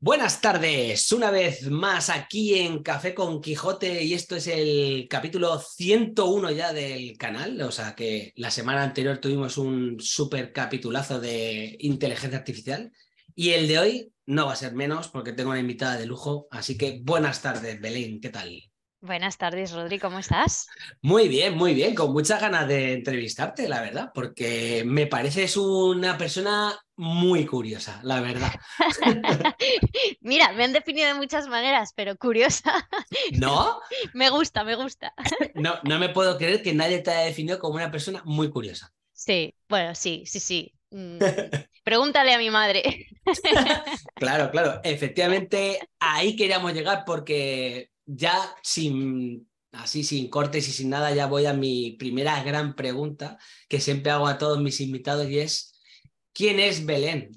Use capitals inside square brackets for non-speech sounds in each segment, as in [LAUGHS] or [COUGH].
Buenas tardes, una vez más aquí en Café con Quijote y esto es el capítulo 101 ya del canal, o sea que la semana anterior tuvimos un supercapitulazo capitulazo de inteligencia artificial y el de hoy no va a ser menos porque tengo una invitada de lujo, así que buenas tardes Belén, ¿qué tal? Buenas tardes, Rodri, ¿cómo estás? Muy bien, muy bien, con muchas ganas de entrevistarte, la verdad, porque me pareces una persona muy curiosa, la verdad. [LAUGHS] Mira, me han definido de muchas maneras, pero curiosa. [LAUGHS] ¿No? [LAUGHS] me gusta, me gusta. no, no me puedo creer que nadie te haya definido como una persona muy curiosa. Sí, bueno, sí, sí, sí. Mm, pregúntale a mi madre. claro, claro, efectivamente ahí queríamos llegar porque ya sin, así sin cortes y sin nada, ya voy a mi primera gran pregunta que siempre hago a todos mis invitados y es, ¿quién es Belén?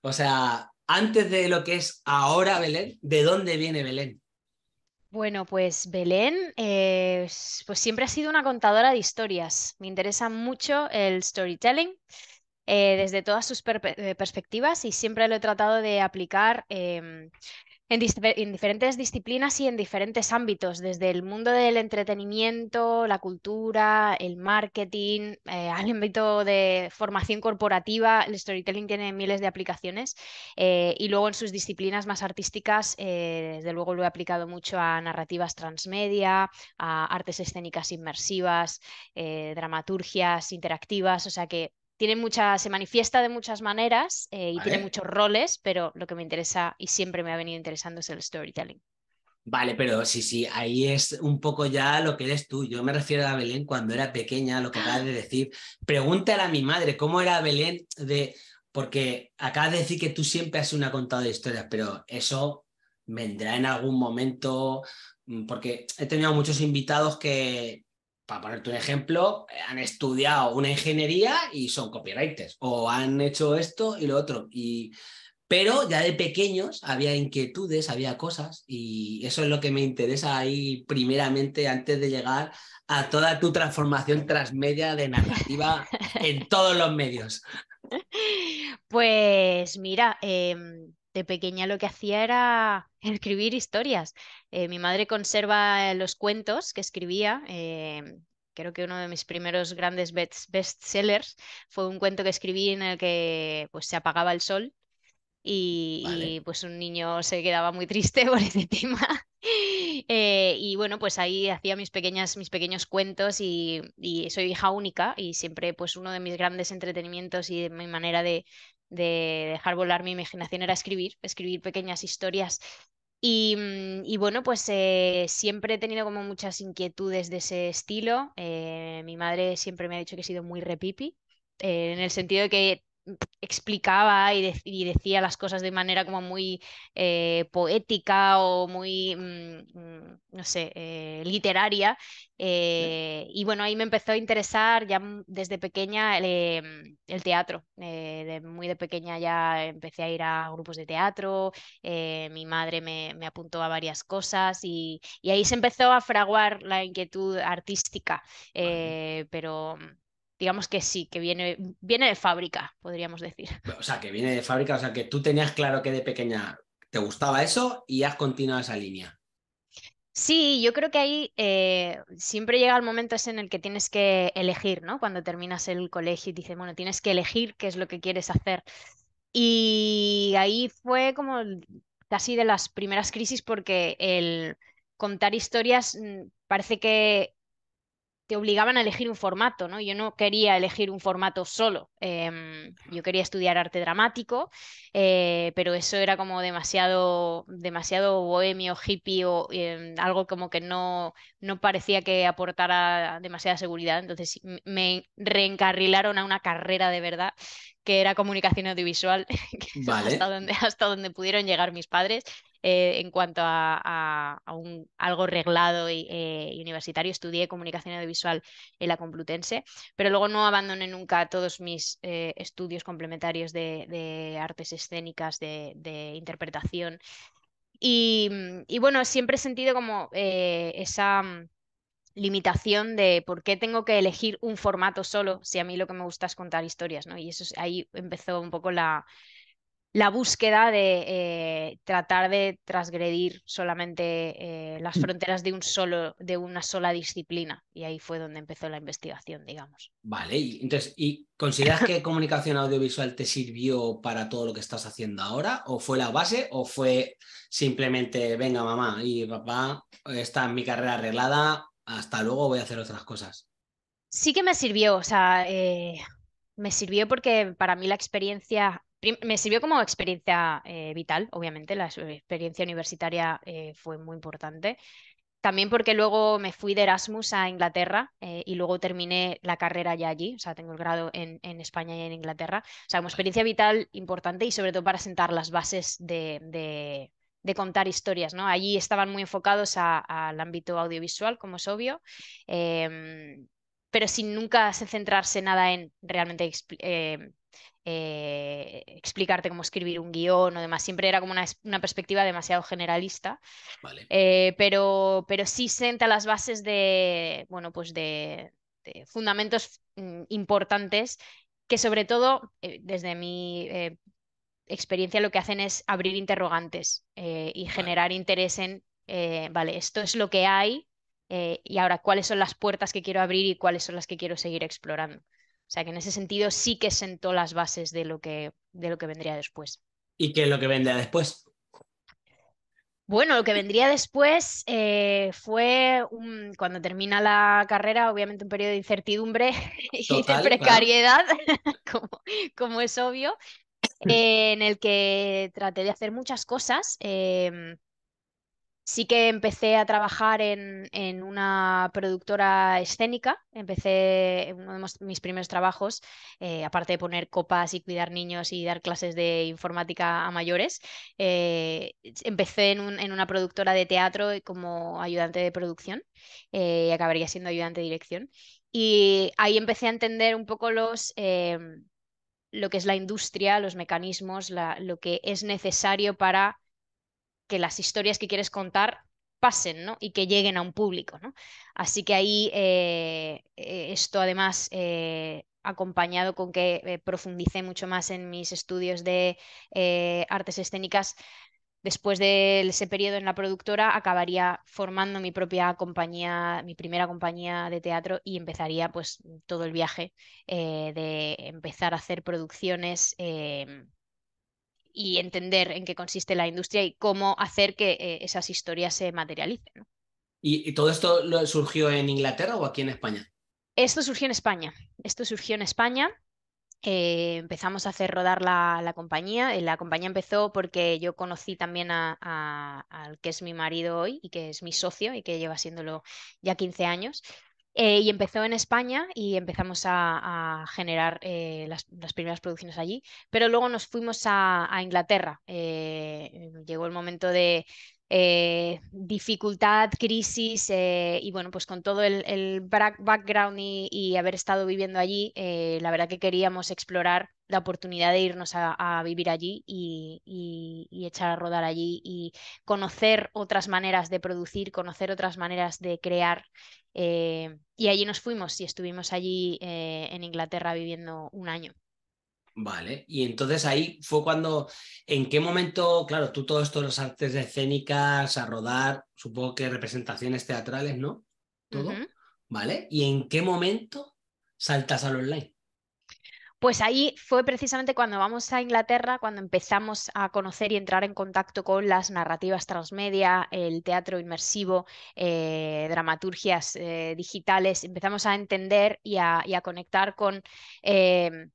O sea, antes de lo que es ahora Belén, ¿de dónde viene Belén? Bueno, pues Belén, eh, pues siempre ha sido una contadora de historias. Me interesa mucho el storytelling eh, desde todas sus eh, perspectivas y siempre lo he tratado de aplicar em, en, diferentes disciplinas y en diferentes ámbitos, desde el mundo del entretenimiento, la cultura, el marketing, eh, al ámbito de formación corporativa, el storytelling tiene miles de aplicaciones eh, y luego en sus disciplinas más artísticas, eh, desde luego lo he aplicado mucho a narrativas transmedia, a artes escénicas inmersivas, dramaturgias interactivas, o sea que tiene mucha, se manifiesta de muchas maneras eh, y tiene muchos roles, pero lo que me interesa y siempre me ha venido interesando es el storytelling. Vale, pero sí, sí, ahí es un poco ya lo que eres tú. Yo me refiero a Belén cuando era pequeña, lo que ah. acabas de decir. Pregúntale a mi madre cómo era Belén de... Porque acabas de decir que tú siempre has una contada de historias, pero eso vendrá en algún momento, mm, porque he tenido muchos invitados que, para ponerte un ejemplo, eh, han estudiado una ingeniería y son copywriters, o han hecho esto y lo otro. Y, pero ya de pequeños había inquietudes, había cosas, y eso es lo que me interesa ahí primeramente antes de llegar a toda tu transformación transmedia de narrativa en todos los medios. [LAUGHS] Pues mira, em, de pequeña lo que hacía era [LAUGHS] escribir historias. Eh, mi madre conserva eh, los cuentos que escribía. Eh, creo que uno de mis primeros grandes bestsellers fue un cuento que escribí en el que pues, se apagaba el sol y, pues un niño se quedaba muy triste [LAUGHS] por ese tema. [LAUGHS] y bueno, pues ahí hacía mis, pequeñas, mis pequeños cuentos y, soy hija única y siempre pues uno de mis grandes entretenimientos y mi manera de, de dejar volar mi imaginación era escribir, escribir pequeñas historias. Y, mm, bueno, pues eh, siempre he tenido como muchas inquietudes de ese estilo. Eh, mi madre siempre me ha dicho que he sido muy repipi, eh, en el sentido de que explicaba y, decía las cosas de manera como muy eh, poética o muy, mm, mm, no sé, eh, literaria. Eh, y bueno, ahí me empezó a interesar ya desde pequeña el, mm, teatro. de, muy de pequeña ya empecé a ir a grupos de teatro, mi madre me, apuntó a varias cosas y, y, ahí se empezó a fraguar la inquietud artística, pero digamos que sí, que viene, viene de fábrica, podríamos decir. O sea, que viene de fábrica, o sea, que tú tenías claro que de pequeña te gustaba eso y has continuado esa línea. Sí, yo creo que ahí eh, siempre llega el momento ese en el que tienes que elegir, ¿no? Cuando terminas el colegio y dices, bueno, tienes que elegir qué es lo que quieres hacer. Y ahí fue como casi de las primeras crisis porque el contar historias mm, parece que obligaban a elegir un formato, ¿no? Yo no quería elegir un formato solo. Em, yo quería estudiar arte dramático, eh, pero eso era como demasiado, demasiado bohemio, hippie o em, algo como que no, no parecía que aportara demasiada seguridad. Entonces me reencarrilaron a una carrera de verdad que era comunicación audiovisual, [LAUGHS] hasta, donde, hasta donde pudieron llegar mis padres. Eh, en cuanto a, algo reglado eh, y, universitario. Estudié comunicación audiovisual en la Complutense, pero luego no abandoné nunca todos mis eh, estudios complementarios de, artes escénicas, de, interpretación. Mm, y, bueno, siempre he sentido como esa mm, limitación de por qué tengo que elegir un formato solo si a mí lo que me gusta es contar historias, ¿no? Y eso ahí empezó un poco la, la búsqueda de eh, tratar de transgredir solamente eh, las mm. fronteras de, un solo, de una sola disciplina. Y ahí fue donde empezó la investigación, digamos. Vale, y, entonces, ¿y consideras que comunicación audiovisual te sirvió para todo lo que estás haciendo ahora? ¿O fue la base? ¿O fue simplemente, venga mamá y papá, está mi carrera arreglada, hasta luego voy a hacer otras cosas? Sí que me sirvió, o sea, eh, me sirvió porque para mí la experiencia me sirvió como experiencia eh, vital, obviamente, la experiencia universitaria eh, fue muy importante. También porque luego me fui de Erasmus a Inglaterra eh, y luego terminé la carrera ya allí, o sea, tengo el grado en, España y en Inglaterra. O sea, como experiencia vital importante y sobre todo para sentar las bases de, contar historias, ¿no? Allí estaban muy enfocados al ámbito audiovisual, como es obvio em, pero sin nunca centrarse nada en realmente em, eh, explicarte cómo escribir un guión o demás. Siempre era como una, perspectiva demasiado generalista. Eh, pero, pero sí senta las bases de, bueno, pues de, fundamentos mm, importantes que sobre todo, eh, desde mi experiencia, lo que hacen es abrir interrogantes y generar interés en, vale, esto es lo que hay. y ahora, ¿cuáles son las puertas que quiero abrir y cuáles son las que quiero seguir explorando? O sea que en ese sentido sí que sentó las bases de lo que, de lo que vendría después. ¿Y qué es lo que vendría después? Bueno, lo que vendría después eh, fue cuando termina la carrera, obviamente un periodo de incertidumbre [LAUGHS] y de precariedad, [LAUGHS] como, es obvio, eh, en el que traté de hacer muchas cosas. Em, Sí que empecé a trabajar en, una productora escénica, empecé en uno de mis primeros trabajos, eh, aparte de poner copas y cuidar niños y dar clases de informática a mayores, eh, empecé en, una productora de teatro como ayudante de producción eh, y acabaría siendo ayudante de dirección. Y ahí empecé a entender un poco los em, lo que es la industria, los mecanismos, lo que es necesario para que las historias que quieres contar pasen ¿no? y que lleguen a un público. Así que ahí eh, eh, esto además eh, acompañado con que profundicé mucho más en mis estudios de artes escénicas, después de ese periodo en la productora acabaría formando mi propia compañía, mi primera compañía de teatro y empezaría pues todo el viaje de empezar a hacer producciones em, y entender en qué consiste la industria y cómo hacer que eh, esas historias se materialicen. ¿Y, todo esto surgió en Inglaterra o aquí en España? Esto surgió en España. Esto surgió en España. Eh, empezamos a hacer rodar la, la, compañía. Eh, la compañía empezó porque yo conocí también al a, que es mi marido hoy y que es mi socio y que lleva siéndolo ya 15 años. Eh, y empezó en España y empezamos a, generar eh, las, primeras producciones allí, pero luego nos fuimos a, Inglaterra. Eh, llegó el momento de dificultad, crisis y bueno, pues con todo el, background y, y, haber estado viviendo allí, la verdad que queríamos explorar la oportunidad de irnos a, vivir allí y, echar a rodar allí y conocer otras maneras de producir, conocer otras maneras de crear. Eh, y allí nos fuimos y estuvimos allí eh, en Inglaterra viviendo un año. Vale, y entonces ahí fue cuando, ¿en qué momento, claro, tú todos estos artes escénicas, a rodar, supongo que representaciones teatrales, ¿no? Todo. Vale, ¿y en qué momento saltas al online? Pues ahí fue precisamente cuando vamos a Inglaterra, cuando empezamos a conocer y entrar en contacto con las narrativas transmedia, el teatro inmersivo, eh, dramaturgias eh, digitales, empezamos a entender y a, conectar con... Eh,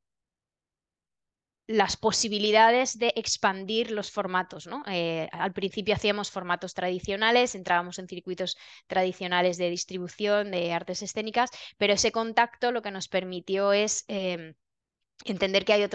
las posibilidades de expandir los formatos. al principio hacíamos formatos tradicionales, entrábamos en circuitos tradicionales de distribución de artes escénicas, pero ese contacto lo que nos permitió es em, entender que hay,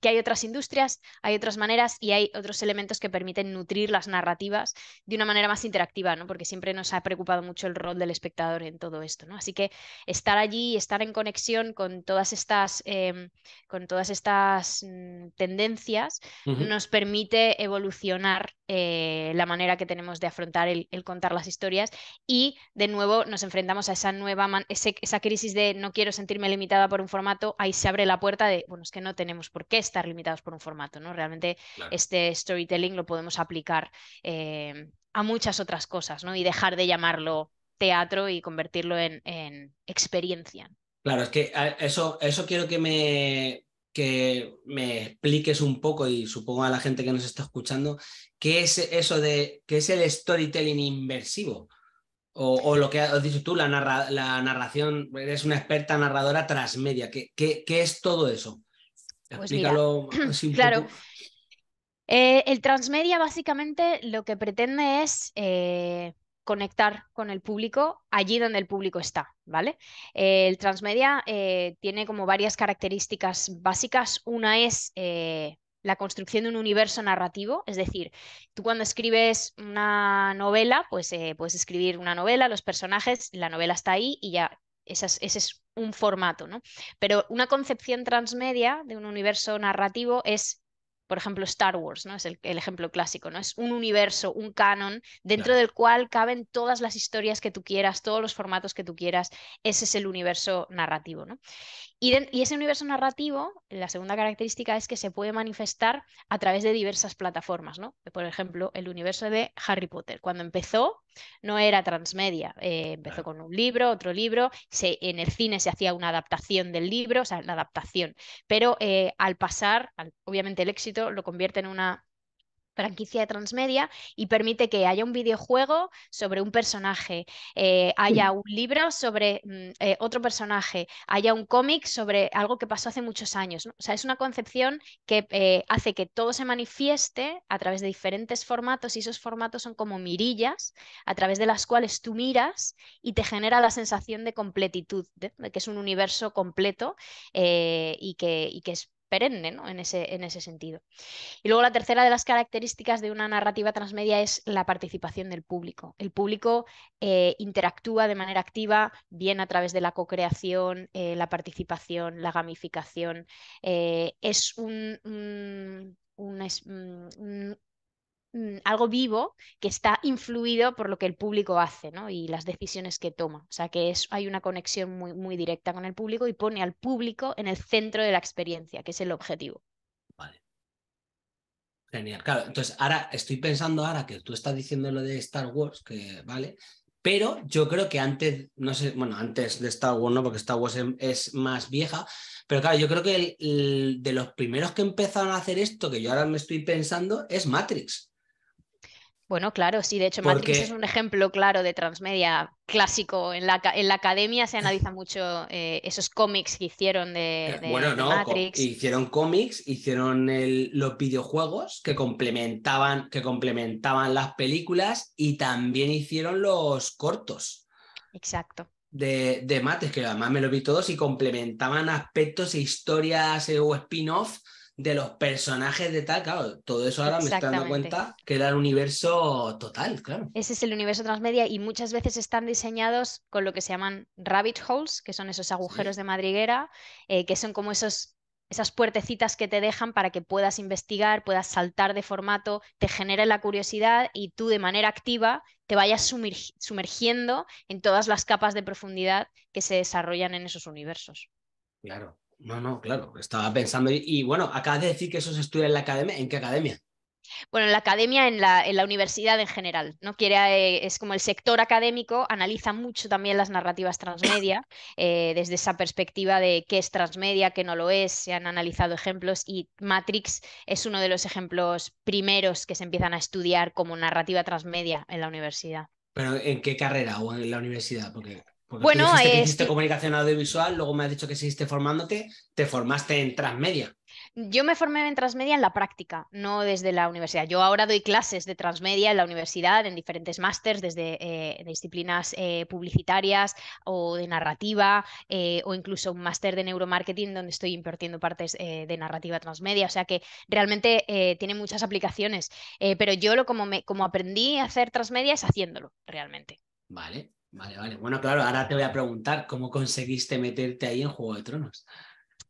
que hay otras industrias, hay otras maneras y hay otros elementos que permiten nutrir las narrativas de una manera más interactiva, ¿no? porque siempre nos ha preocupado mucho el rol del espectador en todo esto. Así que estar allí, estar en conexión con todas estas, em, con todas estas mm, tendencias nos permite evolucionar eh, la manera que tenemos de afrontar el, contar las historias y de nuevo nos enfrentamos a esa nueva, esa crisis de no quiero sentirme limitada por un formato, ahí se abre la puerta de, bueno, es que no tenemos por qué estar limitados por un formato, ¿no? Realmente este storytelling lo podemos aplicar eh, a muchas otras cosas, ¿no? Y dejar de llamarlo teatro y convertirlo en, experiencia. Claro, es que eso, eso quiero que me, que me expliques un poco y supongo a la gente que nos está escuchando, qué es eso de qué es el storytelling inversivo. O, lo que has dicho tú, la, narración, eres una experta narradora transmedia. ¿Qué, qué, es todo eso? Pues Explícalo [CLEARS THROAT] Claro. Eh, el transmedia básicamente lo que pretende es eh, conectar con el público allí donde el público está, ¿vale? Eh, el transmedia tiene como varias características básicas. Una es la construcción de un universo narrativo, es decir, tú cuando escribes una novela, pues eh, puedes escribir una novela, los personajes, la novela está ahí y ya ese es, un formato, ¿no? Pero una concepción transmedia de un universo narrativo es por ejemplo, Star Wars, ¿no? Es el, ejemplo clásico, ¿no? Es un universo, un canon, dentro del cual caben todas las historias que tú quieras, todos los formatos que tú quieras. Ese es el universo narrativo, ¿no? Y, ese universo narrativo, la segunda característica es que se puede manifestar a través de diversas plataformas, ¿no? Por ejemplo, el universo de Harry Potter. Cuando empezó, no era transmedia. Eh, empezó con un libro, otro libro. Se, en el cine se hacía una adaptación del libro, o sea, una adaptación. Pero eh, al pasar, obviamente el éxito lo convierte en una franquicia de transmedia y permite que haya un videojuego sobre un personaje, eh, haya un libro sobre mm, eh, otro personaje, haya un cómic sobre algo que pasó hace muchos años. O sea, es una concepción que eh, hace que todo se manifieste a través de diferentes formatos y esos formatos son como mirillas a través de las cuales tú miras y te genera la sensación de completitud, de, que es un universo completo y que es perenne en, ese, en ese sentido. Y luego la tercera de las características de una narrativa transmedia es la participación del público. El público eh, interactúa de manera activa, bien a través de la co-creación, eh, la participación, la gamificación. Eh, es un mm, Mm, algo vivo que está influido por lo que el público hace ¿no? y las decisiones que toma. O sea que es, hay una conexión muy, muy directa con el público y pone al público en el centro de la experiencia, que es el objetivo. Vale. Genial. Claro, entonces ahora estoy pensando ahora que tú estás diciendo lo de Star Wars, que vale, pero yo creo que antes, no sé, bueno, antes de Star Wars, no, porque Star Wars em, es, más vieja, pero claro, yo creo que de los primeros que empezaron a hacer esto, que yo ahora me estoy pensando, es Matrix. Bueno, claro, sí, de hecho Matrix es un ejemplo claro de transmedia clásico. En la, en la academia se analiza [LAUGHS] mucho eh, esos cómics que hicieron de, eh, bueno, no, Matrix. hicieron cómics, hicieron los videojuegos que complementaban, que complementaban las películas y también hicieron los cortos. Exacto. De, de Matrix, que además me los vi todos y complementaban aspectos e historias eh, o spin-off de los personajes de tal, claro, todo eso ahora me estoy dando cuenta que era el universo total, claro. Ese es el universo transmedia y muchas veces están diseñados con lo que se llaman rabbit holes, que son esos agujeros de madriguera, eh, que son como esos esas puertecitas que te dejan para que puedas investigar, puedas saltar de formato, te genere la curiosidad y tú de manera activa te vayas sumergiendo en todas las capas de profundidad que se desarrollan en esos universos. Claro, no, no, claro, estaba pensando. Y, bueno, acabas de decir que eso se estudia en la academia. ¿En qué academia? Bueno, en la academia, en la, en la universidad en general, ¿no? Quiere, eh, es como el sector académico analiza mucho también las narrativas transmedia, eh, desde esa perspectiva de qué es transmedia, qué no lo es, se han analizado ejemplos y Matrix es uno de los ejemplos primeros que se empiezan a estudiar como narrativa transmedia en la universidad. ¿Pero en qué carrera o en la universidad? Porque bueno, tú dijiste hiciste este- comunicación audiovisual, luego me has dicho que seguiste formándote, te formaste en transmedia. Yo me formé en transmedia en la práctica, no desde la universidad. Yo ahora doy clases de transmedia en la universidad, en diferentes másters, desde eh, disciplinas eh, publicitarias o de narrativa, eh, o incluso un máster de neuromarketing donde estoy impartiendo partes de narrativa transmedia. O sea que realmente tiene muchas aplicaciones, pero yo lo como, como aprendí a hacer transmedia es haciéndolo realmente. Vale, Vale, vale. Bueno, claro, ahora te voy a preguntar cómo conseguiste meterte ahí en Juego de Tronos.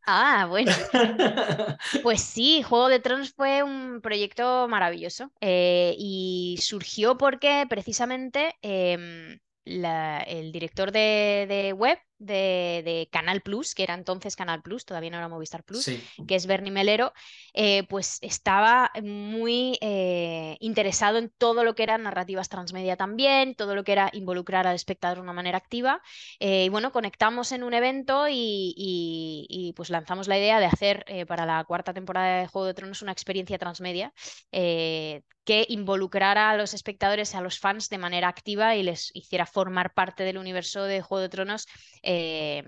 Ah, bueno. [LAUGHS] Pues sí, Juego de Tronos fue un proyecto maravilloso eh, y surgió porque precisamente em, el director de, de web de, Canal Plus, que era entonces Canal Plus, todavía no era Movistar Plus, que es Bernie Melero, eh, pues estaba muy eh, interesado en todo lo que eran narrativas transmedia también, todo lo que era involucrar al espectador de una manera activa. Eh, y bueno, conectamos en un evento y, pues lanzamos la idea de hacer para la cuarta temporada de Juego de Tronos una experiencia transmedia que involucrara a los espectadores, a los fans de manera activa y les hiciera formar parte del universo de Juego de Tronos eh,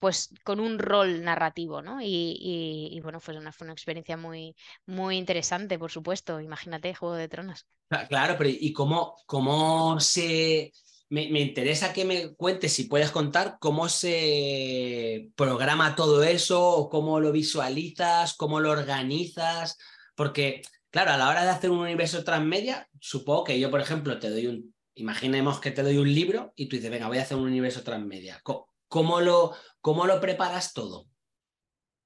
pues con un rol narrativo, ¿no? Y, bueno, una, fue una experiencia muy, muy interesante, por supuesto. Imagínate, Juego de Tronos. Claro, pero ¿y cómo, cómo se... Me, interesa que me cuentes, si puedes contar, cómo se programa todo eso, cómo lo visualizas, cómo lo organizas, porque, claro, a la hora de hacer un universo transmedia, supongo que yo, por ejemplo, te doy un imaginemos que te doy un libro y tú dices, venga, voy a hacer un universo transmedia. ¿Cómo, lo, cómo lo preparas todo?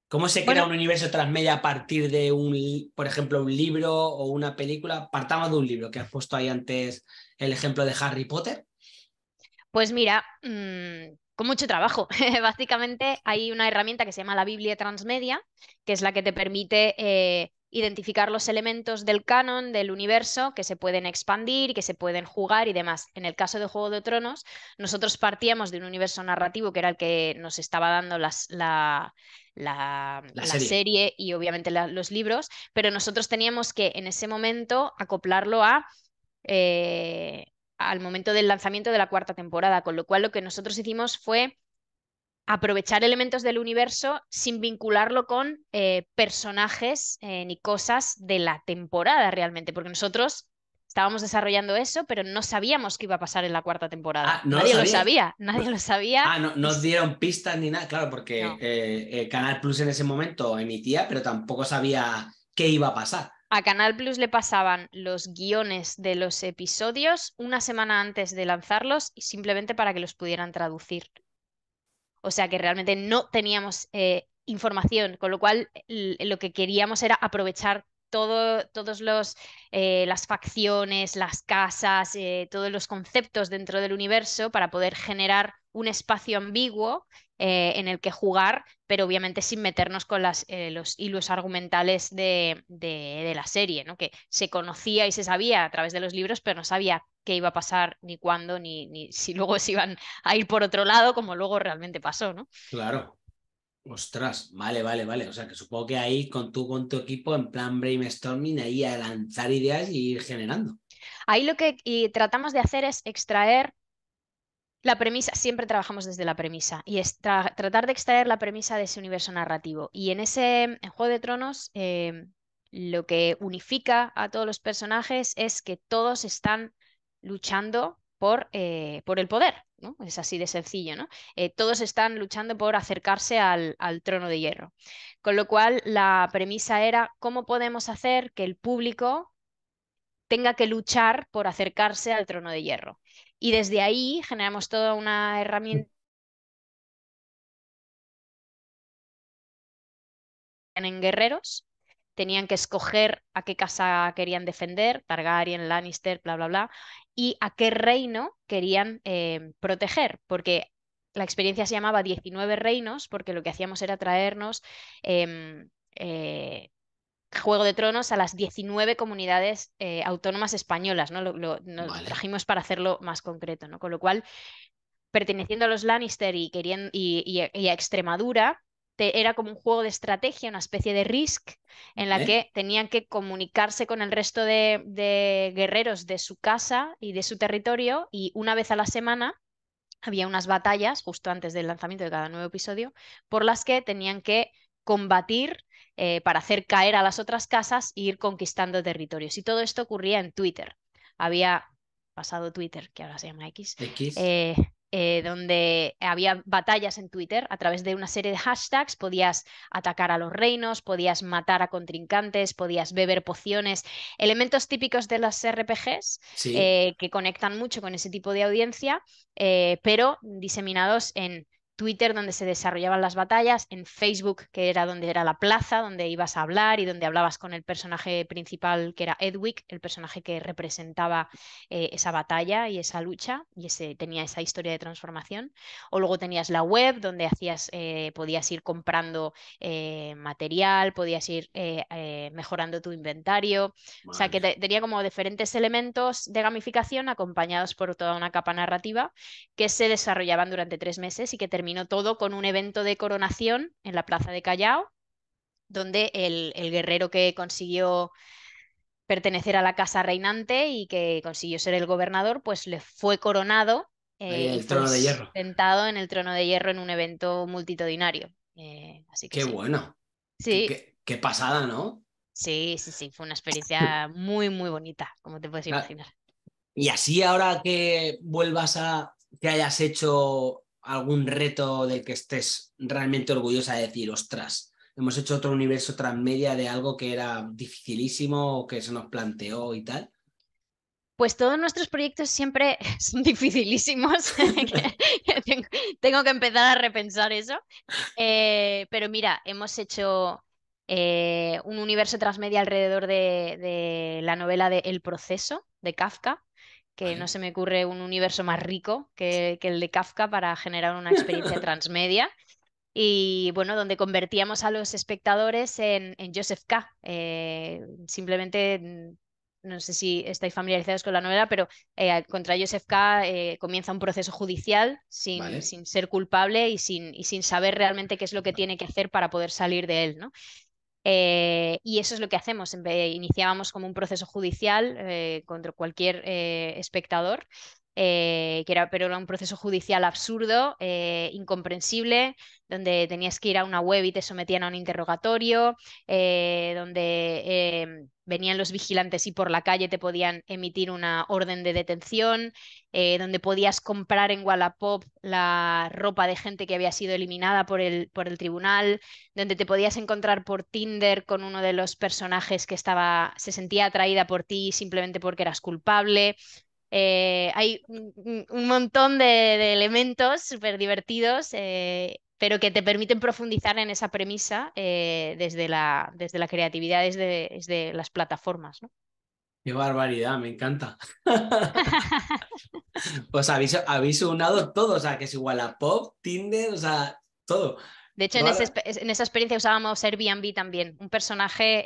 ¿Cómo se crea un universo transmedia a partir de un, por ejemplo, un libro o una película? Partamos de un libro que has puesto ahí antes el ejemplo de Harry Potter. Pues mira, mm, con mucho trabajo. [LAUGHS] Básicamente hay una herramienta que se llama la Biblia Transmedia, que es la que te permite eh, identificar los elementos del canon, del universo, que se pueden expandir, que se pueden jugar y demás. En el caso de Juego de Tronos, nosotros partíamos de un universo narrativo que era el que nos estaba dando la, la, serie. y obviamente los libros, pero nosotros teníamos que en ese momento acoplarlo a... Eh, al momento del lanzamiento de la cuarta temporada, con lo cual lo que nosotros hicimos fue aprovechar elementos del universo sin vincularlo con eh, personajes eh, ni cosas de la temporada realmente, porque nosotros estábamos desarrollando eso, pero no sabíamos qué iba a pasar en la cuarta temporada. Ah, nadie lo, sabía, nadie lo sabía. Ah, no, nos dieron pistas ni nada, claro, porque eh, Canal Plus en ese momento emitía, pero tampoco sabía qué iba a pasar. A Canal Plus le pasaban los guiones de los episodios una semana antes de lanzarlos y simplemente para que los pudieran traducir. O sea que realmente no teníamos eh, información, con lo cual lo que queríamos era aprovechar todo, todos los eh, las facciones, las casas, eh, todos los conceptos dentro del universo para poder generar un espacio ambiguo eh, en el que jugar, pero obviamente sin meternos con las, eh, los hilos argumentales de, la serie, ¿no? que se conocía y se sabía a través de los libros, pero no sabía qué iba a pasar, ni cuándo, ni, [LAUGHS] si luego se iban a ir por otro lado, como luego realmente pasó. ¿no? Claro. Ostras, vale, vale, vale. O sea, que supongo que ahí con con tu equipo, en plan brainstorming, ahí a lanzar ideas y ir generando. Ahí lo que tratamos de hacer es extraer la premisa, siempre trabajamos desde la premisa, y es tratar de extraer la premisa de ese universo narrativo. Y en ese Juego de Tronos, em, lo que unifica a todos los personajes es que todos están luchando por, eh, por el poder, ¿no? Es así de sencillo, ¿no? Eh, todos están luchando por acercarse al, trono de hierro. Con lo cual, la premisa era cómo podemos hacer que el público tenga que luchar por acercarse al trono de hierro. Y desde ahí generamos toda una herramienta en guerreros, tenían que escoger a qué casa querían defender, Targaryen, Lannister, bla, bla, bla, y a qué reino querían eh, proteger, porque la experiencia se llamaba 19 reinos, porque lo que hacíamos era traernos em, eh, Juego de Tronos a las 19 comunidades eh, autónomas españolas, ¿no? Lo, nos trajimos para hacerlo más concreto, ¿no? Con lo cual, perteneciendo a los Lannister y, queriendo, y, a Extremadura, era como un juego de estrategia, una especie de risk, en la que tenían que comunicarse con el resto de guerreros de su casa y de su territorio, y una vez a la semana había unas batallas, justo antes del lanzamiento de cada nuevo episodio, por las que tenían que combatir eh, para hacer caer a las otras casas e ir conquistando territorios. Y todo esto ocurría en Twitter. Había pasado Twitter, que ahora se llama X, eh, eh, donde había batallas en Twitter a través de una serie de hashtags, podías atacar a los reinos, podías matar a contrincantes, podías beber pociones, elementos típicos de las RPGs que conectan mucho con ese tipo de audiencia, pero diseminados en Twitter, donde se desarrollaban las batallas, en Facebook, que era donde era la plaza, donde ibas a hablar y donde hablabas con el personaje principal, que era Edwick, el personaje que representaba eh, esa batalla y esa lucha, y ese, tenía esa historia de transformación. O luego tenías la web, donde hacías, eh, podías ir comprando eh, material, podías ir mejorando tu inventario. O sea, que tenía como diferentes elementos de gamificación acompañados por toda una capa narrativa que se desarrollaban durante tres meses y que terminaban todo con un evento de coronación en la plaza de Callao, donde el, guerrero que consiguió pertenecer a la casa reinante y que consiguió ser el gobernador, pues le fue coronado eh, el trono de pues hierro. sentado en el trono de hierro en un evento multitudinario. Eh, así que qué bueno. Sí. Qué, qué, pasada, ¿no? Sí, sí, sí, fue una experiencia [LAUGHS] muy, muy bonita, como te puedes ah, imaginar. Y así ahora que vuelvas a, que hayas hecho algún reto del que estés realmente orgullosa de decir, ostras, hemos hecho otro universo transmedia de algo que era dificilísimo o que se nos planteó y tal? Pues todos nuestros proyectos siempre [LAUGHS] son dificilísimos. [LAUGHS] tengo, que empezar a repensar eso. Eh, pero mira, hemos hecho eh, un universo transmedia alrededor de, de la novela de El proceso de Kafka, que no se me ocurre un universo más rico que, el de Kafka para generar una experiencia [LAUGHS] transmedia y bueno, donde convertíamos a los espectadores en, en Joseph K. Eh, simplemente, mm, no sé si estáis familiarizados con la novela, pero eh, contra Joseph K. Eh, comienza un proceso judicial sin, sin ser culpable y sin, y sin, saber realmente qué es lo que tiene que hacer para poder salir de él. ¿no? Eh, y eso es lo que hacemos. Iniciábamos como un proceso judicial eh, contra cualquier eh, espectador eh, que era, pero era un proceso judicial absurdo, eh, incomprensible, donde tenías que ir a una web y te sometían a un interrogatorio, eh, donde venían los vigilantes y por la calle te podían emitir una orden de detención, donde podías comprar en Wallapop la ropa de gente que había sido eliminada por el, por el tribunal, donde te podías encontrar por Tinder con uno de los personajes que estaba, se sentía atraída por ti simplemente porque eras culpable. Eh, hay un, montón de, elementos súper divertidos, eh, pero que te permiten profundizar en esa premisa eh, desde, la, desde la creatividad, desde, las plataformas. Qué barbaridad, me encanta. [LAUGHS] [LAUGHS] pues habéis, habéis unado todo, o sea, que es igual a pop, Tinder, o sea, todo. De hecho, en, esa experiencia usábamos Airbnb también, un personaje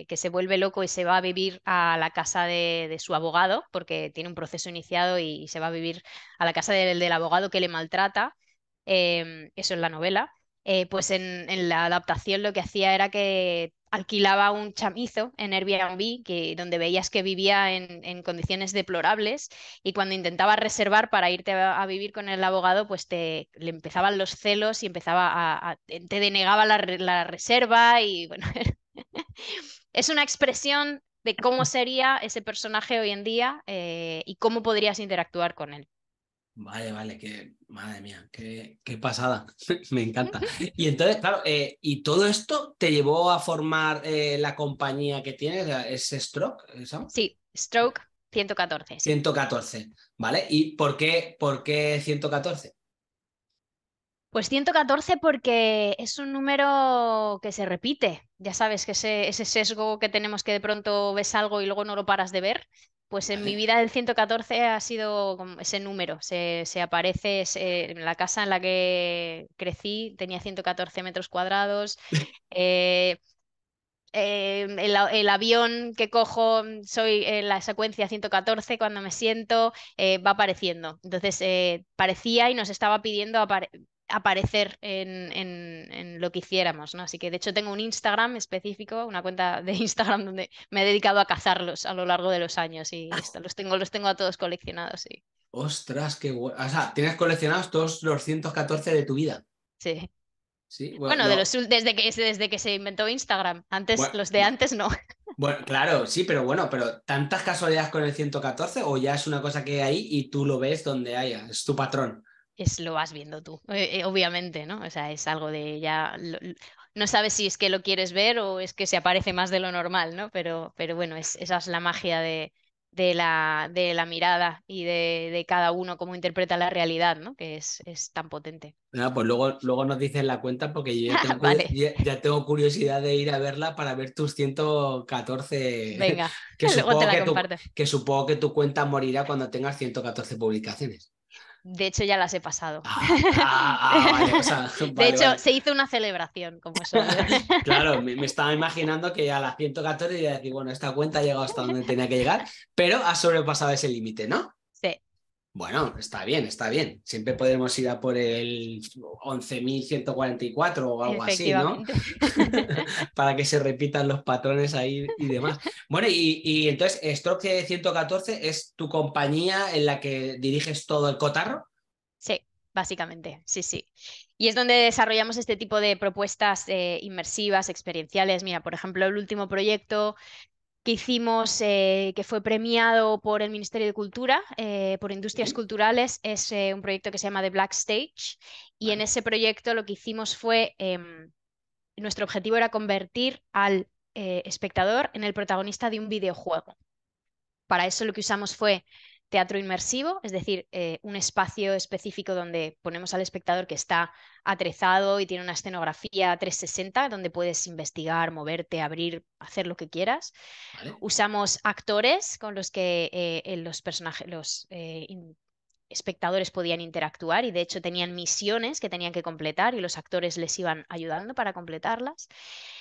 eh, que se vuelve loco y se va a vivir a la casa de, su abogado, porque tiene un proceso iniciado y, se va a vivir a la casa del, abogado que le maltrata. Em, eso es la novela. Eh, pues en, la adaptación lo que hacía era que alquilaba un chamizo en Airbnb, que, donde veías que vivía en, condiciones deplorables y cuando intentaba reservar para irte a, vivir con el abogado, pues te le empezaban los celos y empezaba a, te denegaba la, reserva y bueno, [LAUGHS] es una expresión de cómo sería ese personaje hoy en día eh, y cómo podrías interactuar con él. Vale, vale, que madre mía, qué, pasada, [LAUGHS] me encanta. [LAUGHS] Y entonces, claro, eh, ¿y todo esto te llevó a formar eh, la compañía que tienes? ¿Es Stroke? Sí, Stroke 114. 114, ¿vale? ¿Y por qué, por qué 114? Pues 114 porque es un número que se repite. Ya sabes que ese, ese sesgo que tenemos que de pronto ves algo y luego no lo paras de ver, pues en mi vida el 114 ha sido ese número, se, aparece eh, en la casa en la que crecí, tenía 114 metros cuadrados. [LAUGHS] Eh, eh, el, avión que cojo, soy en la secuencia 114, cuando me siento, va apareciendo. Entonces, parecía y nos estaba pidiendo aparecer en, lo que hiciéramos, ¿no? Así que de hecho tengo un Instagram específico, una cuenta de Instagram [LAUGHS] donde me he dedicado a cazarlos a lo largo de los años y ah. los tengo, los tengo a todos coleccionados. Y... Ostras, qué bueno. O sea, tienes coleccionados todos los 114 de tu vida. Sí. Sí, bueno, de los, desde, que, desde que se inventó Instagram. Antes, los de antes no. [LAUGHS] Bueno, claro, sí, pero bueno, pero ¿tantas casualidades con el 114 o ya es una cosa que hay y tú lo ves donde haya? Es tu patrón lo vas viendo tú, eh, eh, obviamente, ¿no? O sea, es algo de ya, no sabes si es que lo quieres ver o es que se aparece más de lo normal, ¿no? Pero, pero bueno, es, esa es la magia de, la, de la, mirada y de, cada uno cómo interpreta la realidad, ¿no? Que es, es tan potente. pues luego, luego nos dicen la cuenta porque yo [LAUGHS] ya tengo, curiosidad de ir a verla para ver tus 114. [LAUGHS] Venga, que [LAUGHS] que, que supongo que tu cuenta morirá cuando tengas 114 publicaciones. De hecho, ya las he pasado. Ah, ah, ah, [LAUGHS] [LAUGHS] de hecho, se hizo una celebración, [LAUGHS] claro, me, estaba imaginando que a las 114 iba a decir, bueno, esta cuenta ha llegado hasta donde tenía que llegar, pero ha sobrepasado ese límite, ¿no? Bueno, está bien, está bien. Siempre podemos ir a por el 11.144 o algo así, ¿no? [LAUGHS] Para que se repitan los patrones ahí y demás. Bueno, y, entonces, Stroke 114 es tu compañía en la que diriges todo el cotarro. Sí, básicamente, sí, sí. Y es donde desarrollamos este tipo de propuestas eh, inmersivas, experienciales. Mira, por ejemplo, el último proyecto que hicimos, eh, que fue premiado por el Ministerio de Cultura, eh, por Industrias Culturales, es eh, un proyecto que se llama The Black Stage. Y en ese proyecto lo que hicimos fue, em, nuestro objetivo era convertir al espectador en el protagonista de un videojuego. Para eso lo que usamos fue teatro inmersivo, es decir, eh, un espacio específico donde ponemos al espectador que está atrezado y tiene una escenografía 360 donde puedes investigar, moverte, abrir, hacer lo que quieras. Usamos actores con los que eh, eh, los personajes, los espectadores podían interactuar y de hecho tenían misiones que tenían que completar y los actores les iban ayudando para completarlas.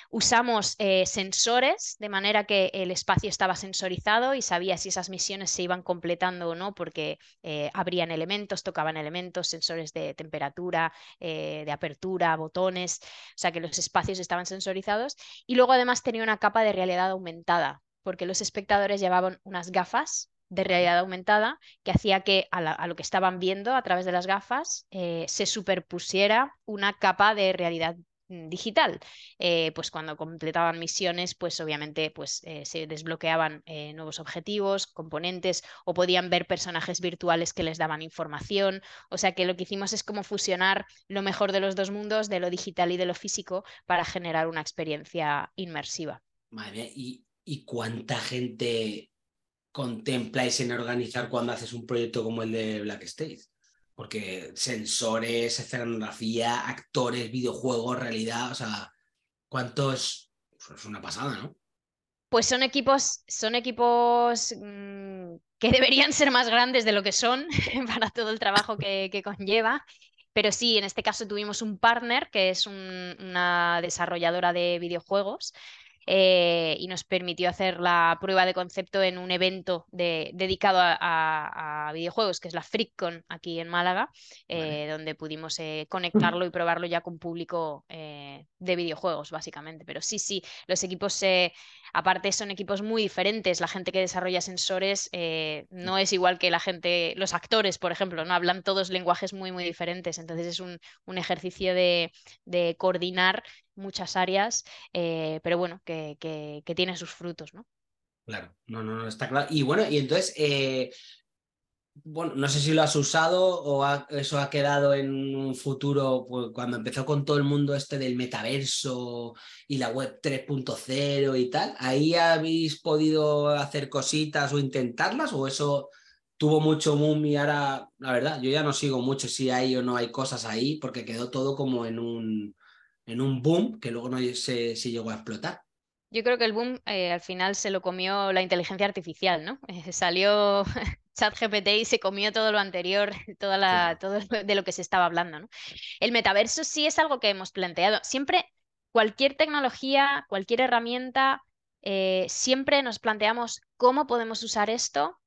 Usamos eh, sensores de manera que el espacio estaba sensorizado y sabía si esas misiones se iban completando o no porque eh, abrían elementos, tocaban elementos, sensores de temperatura, eh, de apertura, botones, o sea que los espacios estaban sensorizados. Y luego además tenía una capa de realidad aumentada porque los espectadores llevaban unas gafas de realidad aumentada que hacía que a, lo que estaban viendo a través de las gafas eh, se superpusiera una capa de realidad mm, digital. Eh, pues cuando completaban misiones, pues obviamente pues, eh, se desbloqueaban nuevos objetivos, componentes, o podían ver personajes virtuales que les daban información. O sea que lo que hicimos es como fusionar lo mejor de los dos mundos, de lo digital y de lo físico, para generar una experiencia inmersiva. Madre mía, ¿y, y cuánta gente contempláis en organizar cuando haces un proyecto como el de Black State? Porque sensores, escenografía, actores, videojuegos, realidad, o sea, ¿cuántos? Pues es una pasada, ¿no? Pues son equipos, son equipos mm, que deberían ser más grandes de lo que son [LAUGHS] para todo el trabajo que, conlleva. Pero sí, en este caso tuvimos un partner que es una desarrolladora de videojuegos eh, y nos permitió hacer la prueba de concepto en un evento dedicado a, videojuegos, que es la FrickCon aquí en Málaga, eh, donde pudimos eh, [LAUGHS] conectarlo y probarlo ya con público de videojuegos, básicamente. Pero sí, sí, los equipos, aparte, son equipos muy diferentes. La gente que desarrolla sensores no es igual que la gente, los actores, por ejemplo, no hablan todos lenguajes muy, muy diferentes. Entonces es un, ejercicio de coordinar muchas áreas, eh, pero bueno, que, tiene sus frutos, ¿no? Claro, no, no, no, está claro. Y bueno, y entonces, eh, bueno, no sé si lo has usado o eso ha quedado en un futuro, pues, cuando empezó con todo el mundo este del metaverso y la web 3.0 y tal, ¿ahí habéis podido hacer cositas o intentarlas o eso tuvo mucho boom y ahora, la verdad, yo ya no sigo mucho si hay o no hay cosas ahí, porque quedó todo como en un, en un boom que luego no sé si llegó a explotar. Yo creo que el boom eh, al final se lo comió la inteligencia artificial, ¿no? Eh, salió [LAUGHS] ChatGPT y se comió todo lo anterior, [LAUGHS] toda la, todo de lo que se estaba hablando, ¿no? El metaverso sí es algo que hemos planteado. Siempre, cualquier tecnología, cualquier herramienta, eh, siempre nos planteamos cómo podemos usar esto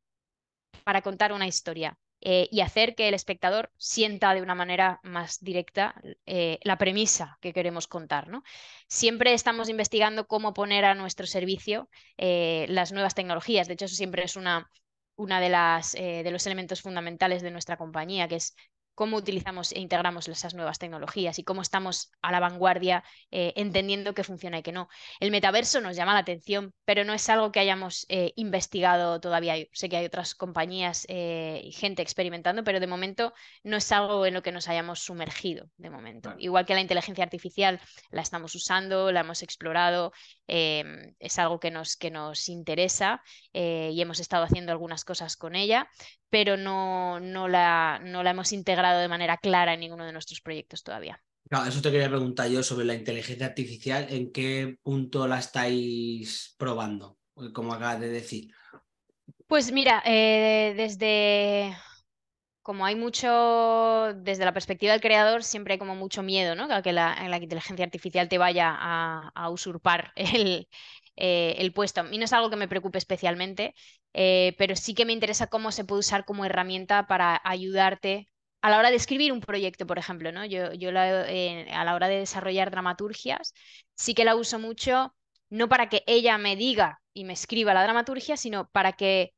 para contar una historia. Eh, y hacer que el espectador sienta de una manera más directa eh, la premisa que queremos contar. ¿no? Siempre estamos investigando cómo poner a nuestro servicio eh, las nuevas tecnologías. De hecho, eso siempre es una, una de las de los elementos fundamentales de nuestra compañía, que es cómo utilizamos e integramos esas nuevas tecnologías y cómo estamos a la vanguardia eh, entendiendo qué funciona y qué no. El metaverso nos llama la atención, pero no es algo que hayamos eh, investigado todavía. sé que hay otras compañías eh, y gente experimentando, pero de momento no es algo en lo que nos hayamos sumergido de momento. Igual que la inteligencia artificial, la estamos usando, la hemos explorado, Em, es algo que nos, que nos interesa eh, y hemos estado haciendo algunas cosas con ella, pero no, no, la, no la hemos integrado de manera clara en ninguno de nuestros proyectos todavía. eso te quería preguntar yo sobre la inteligencia artificial, ¿en qué punto la estáis probando? Como acaba de decir. Pues mira, eh, desde como hay mucho, desde la perspectiva del creador, siempre hay como mucho miedo, ¿no? A que la, inteligencia artificial te vaya a, usurpar [LAUGHS] eh, el, puesto. A mí no es algo que me preocupe especialmente, eh, pero sí que me interesa cómo se puede usar como herramienta para ayudarte a la hora de escribir un proyecto, por ejemplo, ¿no? Yo, eh, a la hora de desarrollar dramaturgias, sí que la uso mucho, no para que ella me diga y me escriba la dramaturgia, sino para que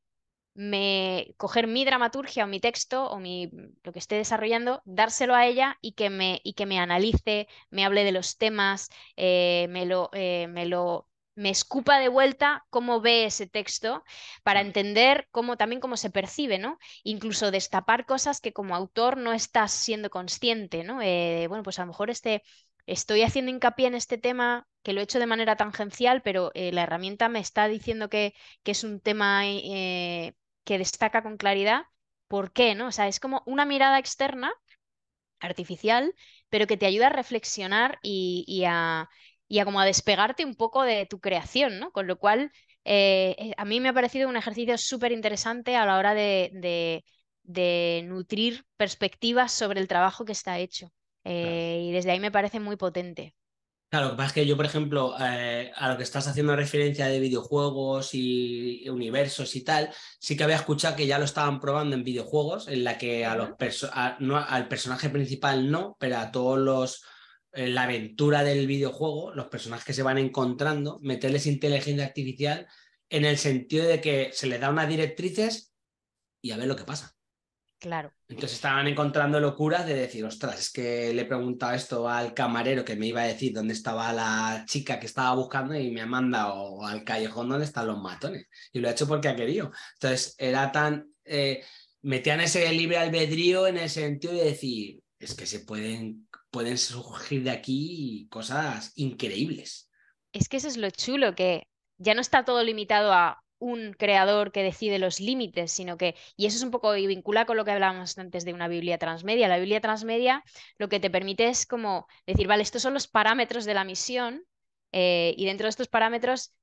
me, coger mi dramaturgia o mi texto o mi, lo que esté desarrollando, dárselo a ella y que me, y que me analice, me hable de los temas, eh, me, lo, eh, me lo me escupa de vuelta cómo ve ese texto para entender cómo también cómo se percibe, ¿no? Incluso destapar cosas que como autor no estás siendo consciente, ¿no? Eh, bueno, pues a lo mejor este, estoy haciendo hincapié en este tema que lo he hecho de manera tangencial, pero la herramienta me está diciendo que, que es un tema que destaca con claridad por qué, ¿no? O sea, es como una mirada externa, artificial, pero que te ayuda a reflexionar y, a, como a despegarte un poco de tu creación, ¿no? Con lo cual, eh, eh, a mí me ha parecido un ejercicio súper interesante a la hora de, nutrir perspectivas sobre el trabajo que está hecho. Eh, y desde ahí me parece muy potente. Claro, lo que pasa es que yo, por ejemplo, eh, a lo que estás haciendo referencia de videojuegos y universos y tal, sí que había escuchado que ya lo estaban probando en videojuegos, en la que a los al personaje principal no, pero a todos los eh, la aventura del videojuego, los personajes que se van encontrando, meterles inteligencia artificial en el sentido de que se les da unas directrices y a ver lo que pasa. Claro. Entonces estaban encontrando locuras de decir, ostras, es que le he preguntado esto al camarero que me iba a decir dónde estaba la chica que estaba buscando y me ha mandado al callejón donde están los matones. Y lo ha hecho porque ha querido. Entonces era tan... Eh, metían ese libre albedrío en el sentido de decir, es que se pueden, pueden surgir de aquí cosas increíbles. Es que eso es lo chulo, que ya no está todo limitado a un creador que decide los límites, sino que, y eso es un poco y vincula con lo que hablábamos antes de una Biblia transmedia. La Biblia transmedia lo que te permite es como decir, vale, estos son los parámetros de la misión eh, y dentro de estos parámetros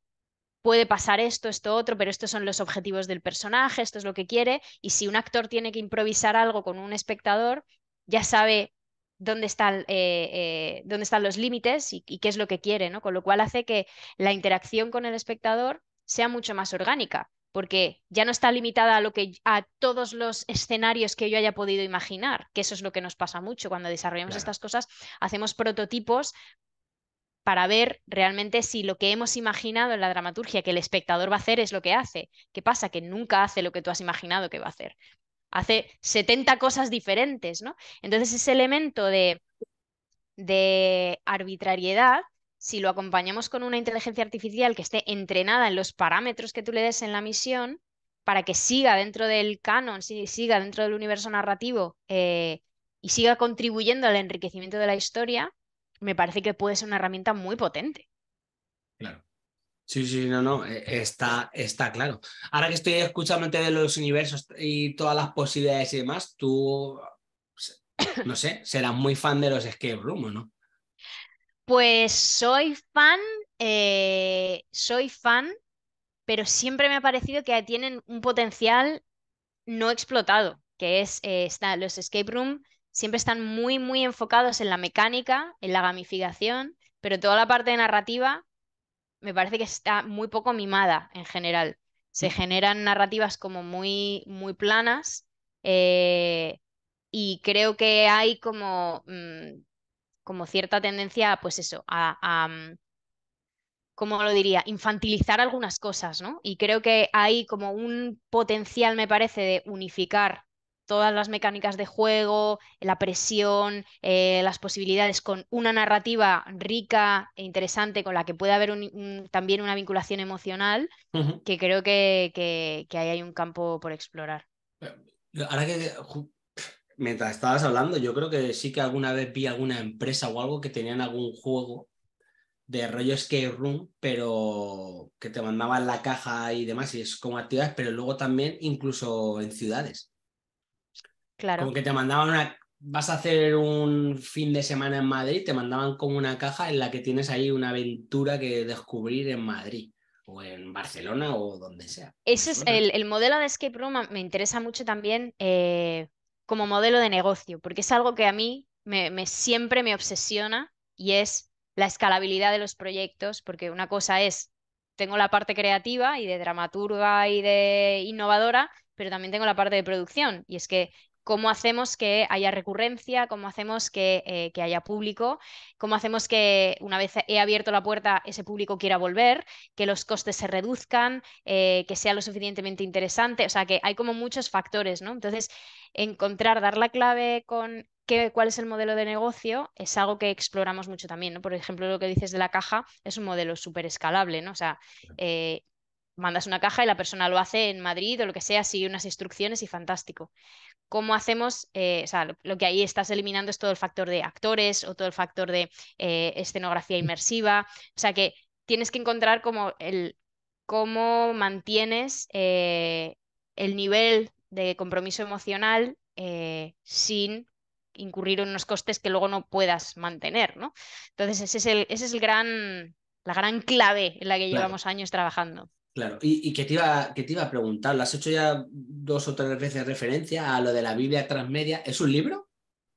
puede pasar esto, esto, otro, pero estos son los objetivos del personaje, esto es lo que quiere, y si un actor tiene que improvisar algo con un espectador, ya sabe dónde están, eh, eh, dónde están los límites y, y, qué es lo que quiere, ¿no? Con lo cual hace que la interacción con el espectador sea mucho más orgánica, porque ya no está limitada a, lo que, a todos los escenarios que yo haya podido imaginar, que eso es lo que nos pasa mucho cuando desarrollamos estas cosas, hacemos prototipos para ver realmente si lo que hemos imaginado en la dramaturgia que el espectador va a hacer es lo que hace. ¿Qué pasa? Que nunca hace lo que tú has imaginado que va a hacer. Hace 70 cosas diferentes, ¿no? Entonces ese elemento de, de arbitrariedad si lo acompañamos con una inteligencia artificial que esté entrenada en los parámetros que tú le des en la misión, para que siga dentro del canon, siga dentro del universo narrativo eh, y siga contribuyendo al enriquecimiento de la historia, me parece que puede ser una herramienta muy potente. Claro. Sí, sí, no, no, eh, está, está claro. Ahora que estoy escuchando de los universos y todas las posibilidades y demás, tú, no sé, serás muy fan de los escape rooms, ¿no? Pues soy fan, eh, soy fan, pero siempre me ha parecido que tienen un potencial no explotado, que es eh, los escape room siempre están muy, muy enfocados en la mecánica, en la gamificación, pero toda la parte de narrativa me parece que está muy poco mimada en general. Se generan narrativas como muy, muy planas eh, y creo que hay como... Mm, como cierta tendencia, pues eso, a, mm, lo diría? Infantilizar algunas cosas, ¿no? Y creo que hay como un potencial, me parece, de unificar todas las mecánicas de juego, la presión, eh, las posibilidades con una narrativa rica e interesante con la que puede haber también una vinculación emocional, que creo que, que ahí hay un campo por explorar. Eh, ahora que mientras estabas hablando, yo creo que sí que alguna vez vi alguna empresa o algo que tenían algún juego de rollo escape room, pero que te mandaban la caja y demás, y es como actividades, pero luego también incluso en ciudades. Claro. Como que te mandaban una. Vas a hacer un fin de semana en Madrid, te mandaban como una caja en la que tienes ahí una aventura que descubrir en Madrid o en Barcelona o donde sea. Ese es el, modelo de escape room, me interesa mucho también eh, como modelo de negocio, porque es algo que a mí me, siempre me obsesiona y es la escalabilidad de los proyectos, porque una cosa es, tengo la parte creativa y de dramaturga y de innovadora, pero también tengo la parte de producción. Y es que cómo hacemos que haya recurrencia, cómo hacemos eh, que, haya público, cómo hacemos que una vez he abierto la puerta ese público quiera volver, que los costes se reduzcan, eh, que sea lo suficientemente interesante, o sea que hay como muchos factores, ¿no? Entonces, encontrar, dar la clave con cuál es el modelo de negocio es algo que exploramos mucho también, ¿no? Por ejemplo, lo que dices de la caja es un modelo súper escalable, ¿no? O sea, eh, mandas una caja y la persona lo hace en Madrid o lo que sea, sigue unas instrucciones y fantástico. ¿Cómo hacemos? Eh, o sea, lo, que ahí estás eliminando es todo el factor de actores o todo el factor de eh, escenografía inmersiva. O sea que tienes que encontrar el cómo mantienes eh, el nivel de compromiso emocional sin incurrir en unos costes que luego no puedas mantener, Entonces, ese es ese es el gran, la gran clave en la que llevamos años trabajando. Claro, y, que, te iba, que te iba a preguntar, Las has hecho ya dos o tres veces referencia a lo de la Biblia transmedia. ¿Es un libro?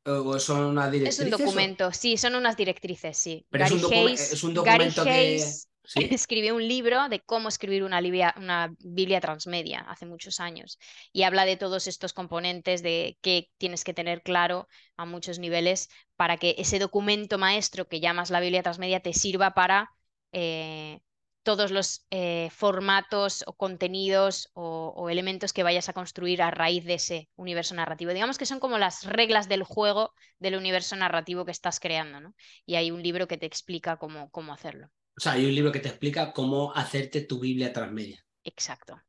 ¿O son unas directrices? Es un documento, sí, son unas directrices, sí. Pero Gary es, un Hayes, es, un documento que... [LAUGHS] [LAUGHS] escribió un libro de cómo escribir una, Biblia transmedia hace muchos años y habla de todos estos componentes de que tienes que tener claro a muchos niveles para que ese documento maestro que llamas la Biblia transmedia te sirva para eh, todos los eh, formatos o contenidos o, elementos que vayas a construir a raíz de ese universo narrativo. Digamos que son como las reglas del juego del universo narrativo que estás creando, ¿no? Y hay un libro que te explica cómo, cómo hacerlo. O sea, hay un libro que te explica cómo hacerte tu Biblia transmedia. Exacto.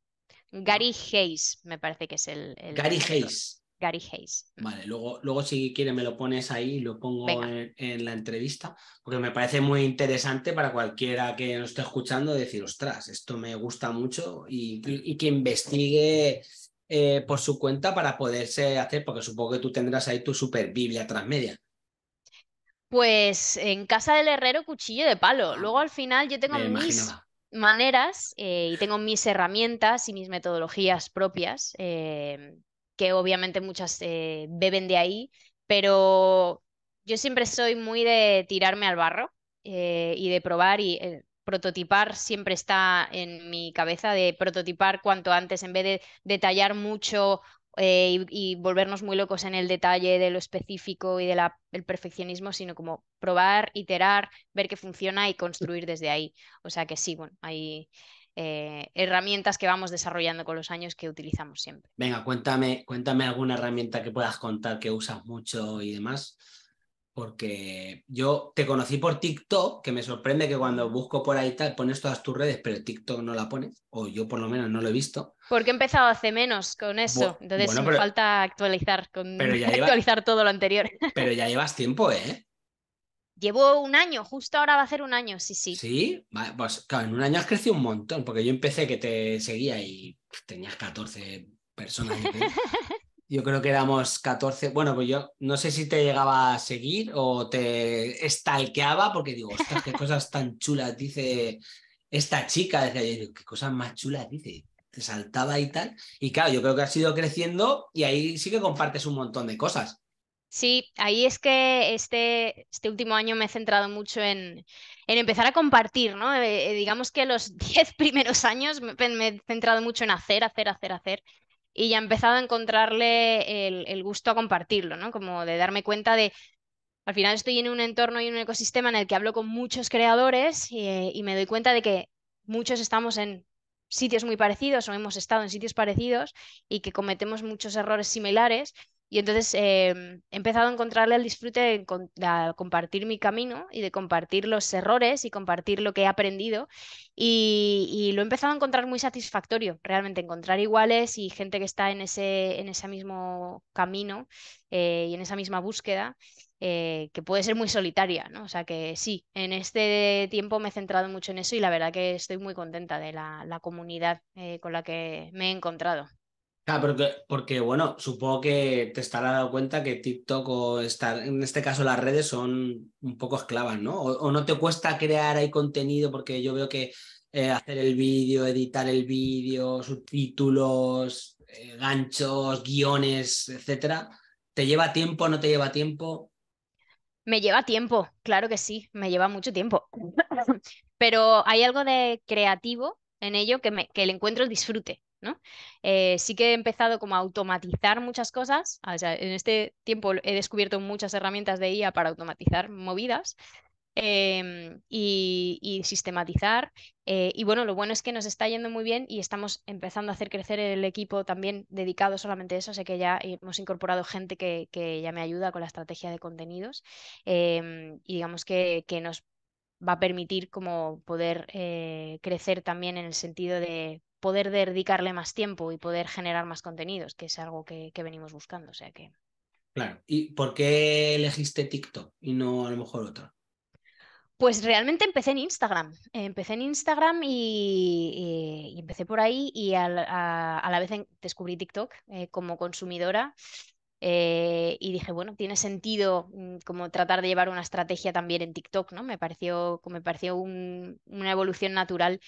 Gary Hayes, me parece que es el. Gary Hayes. Gary Hayes. Vale, luego, luego si quieres me lo pones ahí y lo pongo en, la entrevista, porque me parece muy interesante para cualquiera que nos esté escuchando decir, ostras, esto me gusta mucho y, que investigue eh, por su cuenta para poderse hacer, porque supongo que tú tendrás ahí tu super Biblia transmedia. Pues en casa del herrero cuchillo de palo. Ah, luego al final yo tengo mis maneras eh, y tengo mis herramientas y mis metodologías propias. Eh que obviamente muchas eh, beben de ahí, pero yo siempre soy muy de tirarme al barro eh, y de probar y eh, prototipar siempre está en mi cabeza, de prototipar cuanto antes en vez de detallar mucho y, volvernos muy locos en el detalle de lo específico y del perfeccionismo, sino como probar, iterar, ver qué funciona y construir desde ahí. O sea que sí, bueno, ahí eh, herramientas que vamos desarrollando con los años que utilizamos siempre. Venga, cuéntame, cuéntame alguna herramienta que puedas contar que usas mucho y demás. Porque yo te conocí por TikTok, que me sorprende que cuando busco por ahí tal, pones todas tus redes, pero TikTok no la pones, o yo por lo menos no lo he visto. Porque he empezado hace menos con eso, entonces me falta actualizar, con, [LAUGHS] actualizar todo lo anterior. Pero ya llevas tiempo, ¿eh? Llevo un año, justo ahora va a ser un año, sí, sí. Sí, pues claro, en un año has crecido un montón, porque yo empecé que te seguía y tenías 14 personas. [LAUGHS] yo creo que éramos 14. Bueno, pues yo no sé si te llegaba a seguir o te estalqueaba, porque digo, ostras, qué cosas tan chulas dice esta chica. qué cosas más chulas dice. Te saltaba y tal. Y claro, yo creo que has ido creciendo y ahí sí que compartes un montón de cosas. Sí, ahí es que este, este, último año me he centrado mucho en, empezar a compartir, ¿no? Eh, eh, digamos que los 10 [LAUGHS] primeros años me, he centrado mucho en hacer, hacer, hacer, hacer. Y ya he empezado a encontrarle el, gusto a compartirlo, ¿no? Como de darme cuenta de, al final estoy en un entorno y un ecosistema en el que hablo con muchos creadores eh, y, me doy cuenta de que muchos estamos en sitios muy parecidos o hemos estado en sitios parecidos y que cometemos muchos errores similares y entonces em, he empezado a encontrarle el disfrute de, compartir mi camino y de compartir los errores y compartir lo que he aprendido. Y, lo he empezado a encontrar muy satisfactorio, realmente encontrar iguales y gente que está en ese, en ese mismo camino eh, y en esa misma búsqueda. Eh, que puede ser muy solitaria, ¿no? O sea que sí, en este tiempo me he centrado mucho en eso y la verdad que estoy muy contenta de la comunidad eh, con la que me he encontrado. Ah, porque, bueno, supongo que te estarás dado cuenta que TikTok o estar, en este caso las redes son un poco esclavas, ¿no? O, no te cuesta crear ahí contenido porque yo veo que eh, hacer el vídeo, editar el vídeo, subtítulos, eh, ganchos, guiones, etcétera, ¿te lleva tiempo, o no te lleva tiempo? Me lleva tiempo, claro que sí, me lleva mucho tiempo. [LAUGHS] Pero hay algo de creativo en ello que, me, que le encuentro disfrute ¿no? Eh, sí que he empezado como a automatizar muchas cosas, en este tiempo he descubierto muchas herramientas de IA para automatizar movidas, em, y, sistematizar. Eh, y bueno, lo bueno es que nos está yendo muy bien y estamos empezando a hacer crecer el equipo también dedicado solamente a eso. Sé que ya hemos incorporado gente que, ya me ayuda con la estrategia de contenidos em, y digamos que, que, nos va a permitir como poder eh, crecer también en el sentido de poder dedicarle más tiempo y poder generar más contenidos, que es algo que, venimos buscando. O sea que. Claro. ¿Y por qué elegiste TikTok y no a lo mejor otra? Pues realmente empecé en Instagram. Empecé en Instagram y, empecé por ahí y a, la vez descubrí TikTok eh, como consumidora. Eh, y dije, bueno, tiene sentido mm, como tratar de llevar una estrategia también en TikTok, ¿no? Me pareció, me pareció una evolución natural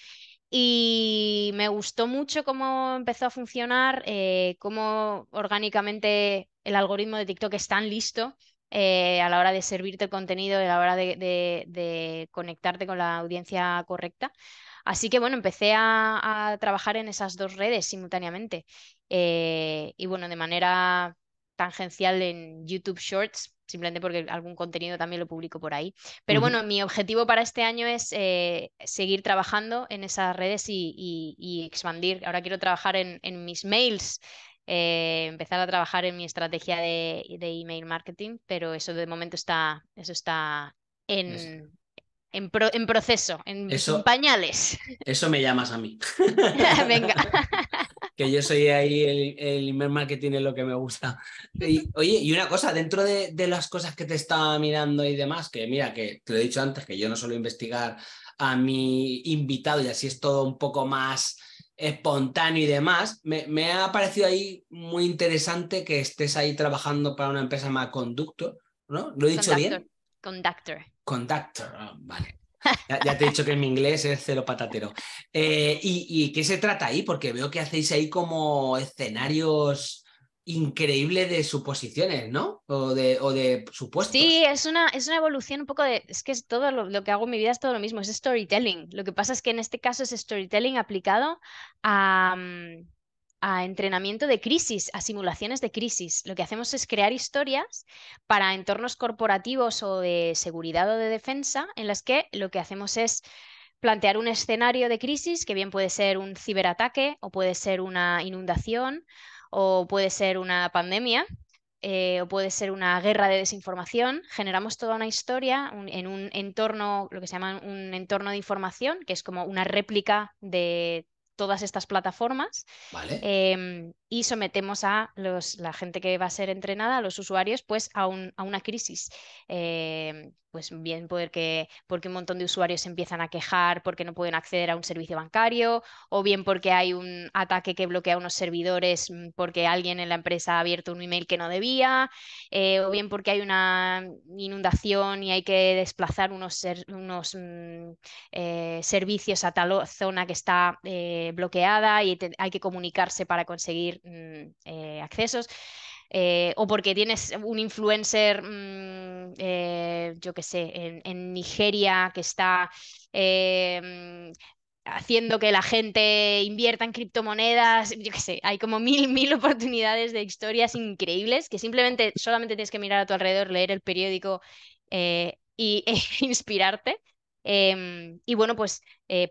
y me gustó mucho cómo empezó a funcionar, eh, cómo orgánicamente el algoritmo de TikTok es tan listo eh, a la hora de servirte el contenido, a la hora de, conectarte con la audiencia correcta. Así que bueno, empecé a, trabajar en esas dos redes simultáneamente eh, y bueno, de manera tangencial en YouTube Shorts, simplemente porque algún contenido también lo publico por ahí. Pero bueno, mi objetivo para este año es eh, seguir trabajando en esas redes y, expandir. Ahora quiero trabajar en, mis mails, eh, empezar a trabajar en mi estrategia de, email marketing, pero eso de momento está, eso está en... En, proceso, en, eso, pañales. Eso me llamas a mí. [LAUGHS] Venga. [LAUGHS] que yo soy ahí el, el email marketing lo que me gusta. oye, y una cosa, dentro de, las cosas que te estaba mirando y demás, que mira, que te lo he dicho antes, que yo no suelo investigar a mi invitado y así es todo un poco más espontáneo y demás, me, ha parecido ahí muy interesante que estés ahí trabajando para una empresa más Conductor, ¿no? ¿Lo he dicho bien? Conductor. Conductor, ah, vale. Ya, te he dicho que en mi inglés es cero patatero. Eh, ¿y, qué se trata ahí? Porque veo que hacéis ahí como escenarios increíbles de suposiciones, ¿no? O de, o supuestos. Sí, es una, es una evolución un poco de... Es que es todo lo, que hago en mi vida es todo lo mismo, es storytelling. Lo que pasa es que en este caso es storytelling aplicado a... Mm, a entrenamiento de crisis, a simulaciones de crisis. Lo que hacemos es crear historias para entornos corporativos o de seguridad o de defensa en las que lo que hacemos es plantear un escenario de crisis que bien puede ser un ciberataque o puede ser una inundación o puede ser una pandemia eh, o puede ser una guerra de desinformación. Generamos toda una historia en un entorno, lo que se llama un entorno de información, que es como una réplica de todas estas plataformas. Em, y sometemos a la gente que va a ser entrenada, a los usuarios, pues a, a una crisis. Eh, pues bien, porque, porque un montón de usuarios se empiezan a quejar porque no pueden acceder a un servicio bancario, o bien porque hay un ataque que bloquea unos servidores mm, porque alguien en la empresa ha abierto un email que no debía, eh, o bien porque hay una inundación y hay que desplazar unos, unos mm, eh, servicios a tal zona que está bloqueada y hay que comunicarse para conseguir Mm, eh, accesos. Eh, o porque tienes un influencer, mm, eh, yo que sé, en, Nigeria que está mm, haciendo que la gente invierta en criptomonedas, yo qué sé, hay como mil, mil oportunidades de historias increíbles que simplemente solamente tienes que mirar a tu alrededor, leer el periódico y [LAUGHS] e inspirarte. Em, y bueno, pues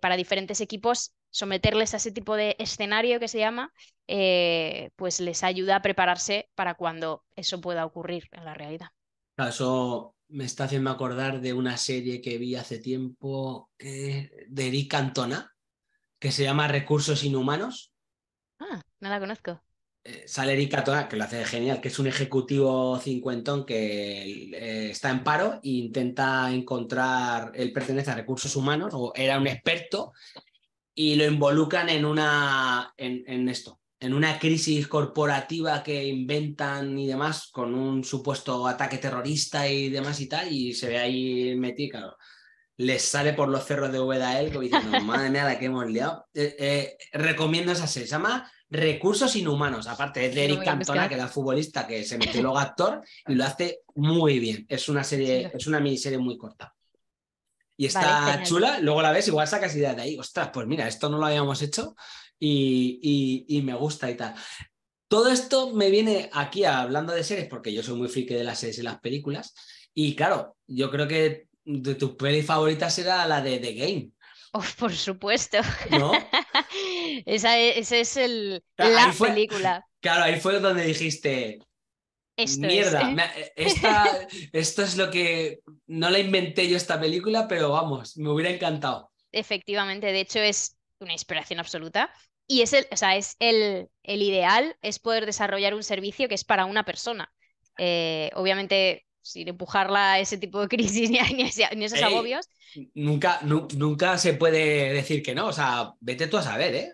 para diferentes equipos someterles a ese tipo de escenario que se llama, eh, pues les ayuda a prepararse para cuando eso pueda ocurrir en la realidad. eso me está haciendo acordar de una serie que vi hace tiempo de Eric Antona que se llama Recursos Inhumanos. Ah, no la conozco. Eh, sale Eric Antona que lo hace genial, que es un ejecutivo cincuentón que eh, está en paro e intenta encontrar, él pertenece a recursos humanos o era un experto y lo involucran en, una, en, esto, en una crisis corporativa que inventan y demás, con un supuesto ataque terrorista y demás y tal, y se ve ahí metido, claro. Les sale por los cerros de VDL él, como diciendo, [LAUGHS] madre mía, la que hemos liado. Eh, eh, recomiendo esa serie, se llama Recursos Inhumanos, aparte es de Eric Cantona, que era futbolista, que se metió [LAUGHS] luego actor, y lo hace muy bien. Es una serie, es una miniserie muy corta y está chula, luego la ves, igual sacas idea de ahí, ostras, pues mira, esto no lo habíamos hecho y, me gusta y tal. Todo esto me viene aquí hablando de series, porque yo soy muy friki de las series y las películas. Y claro, yo creo que de tus pelis favoritas era la de The Game. Oh, por supuesto. ¿No? [LAUGHS] esa, e, es, es el, la película. Claro, ahí fue donde dijiste, Mierda, [LAUGHS] es. esto es lo que no la inventé yo esta película, pero vamos, me hubiera encantado. Efectivamente, de hecho es una inspiración absoluta. Y es el, sea, es el, ideal es poder desarrollar un servicio que es para una persona. Eh, obviamente, sin empujarla a ese tipo de crisis [LAUGHS] ni a, esos agobios. Nunca, nunca se puede decir que no, o sea, vete tú a saber, ¿eh?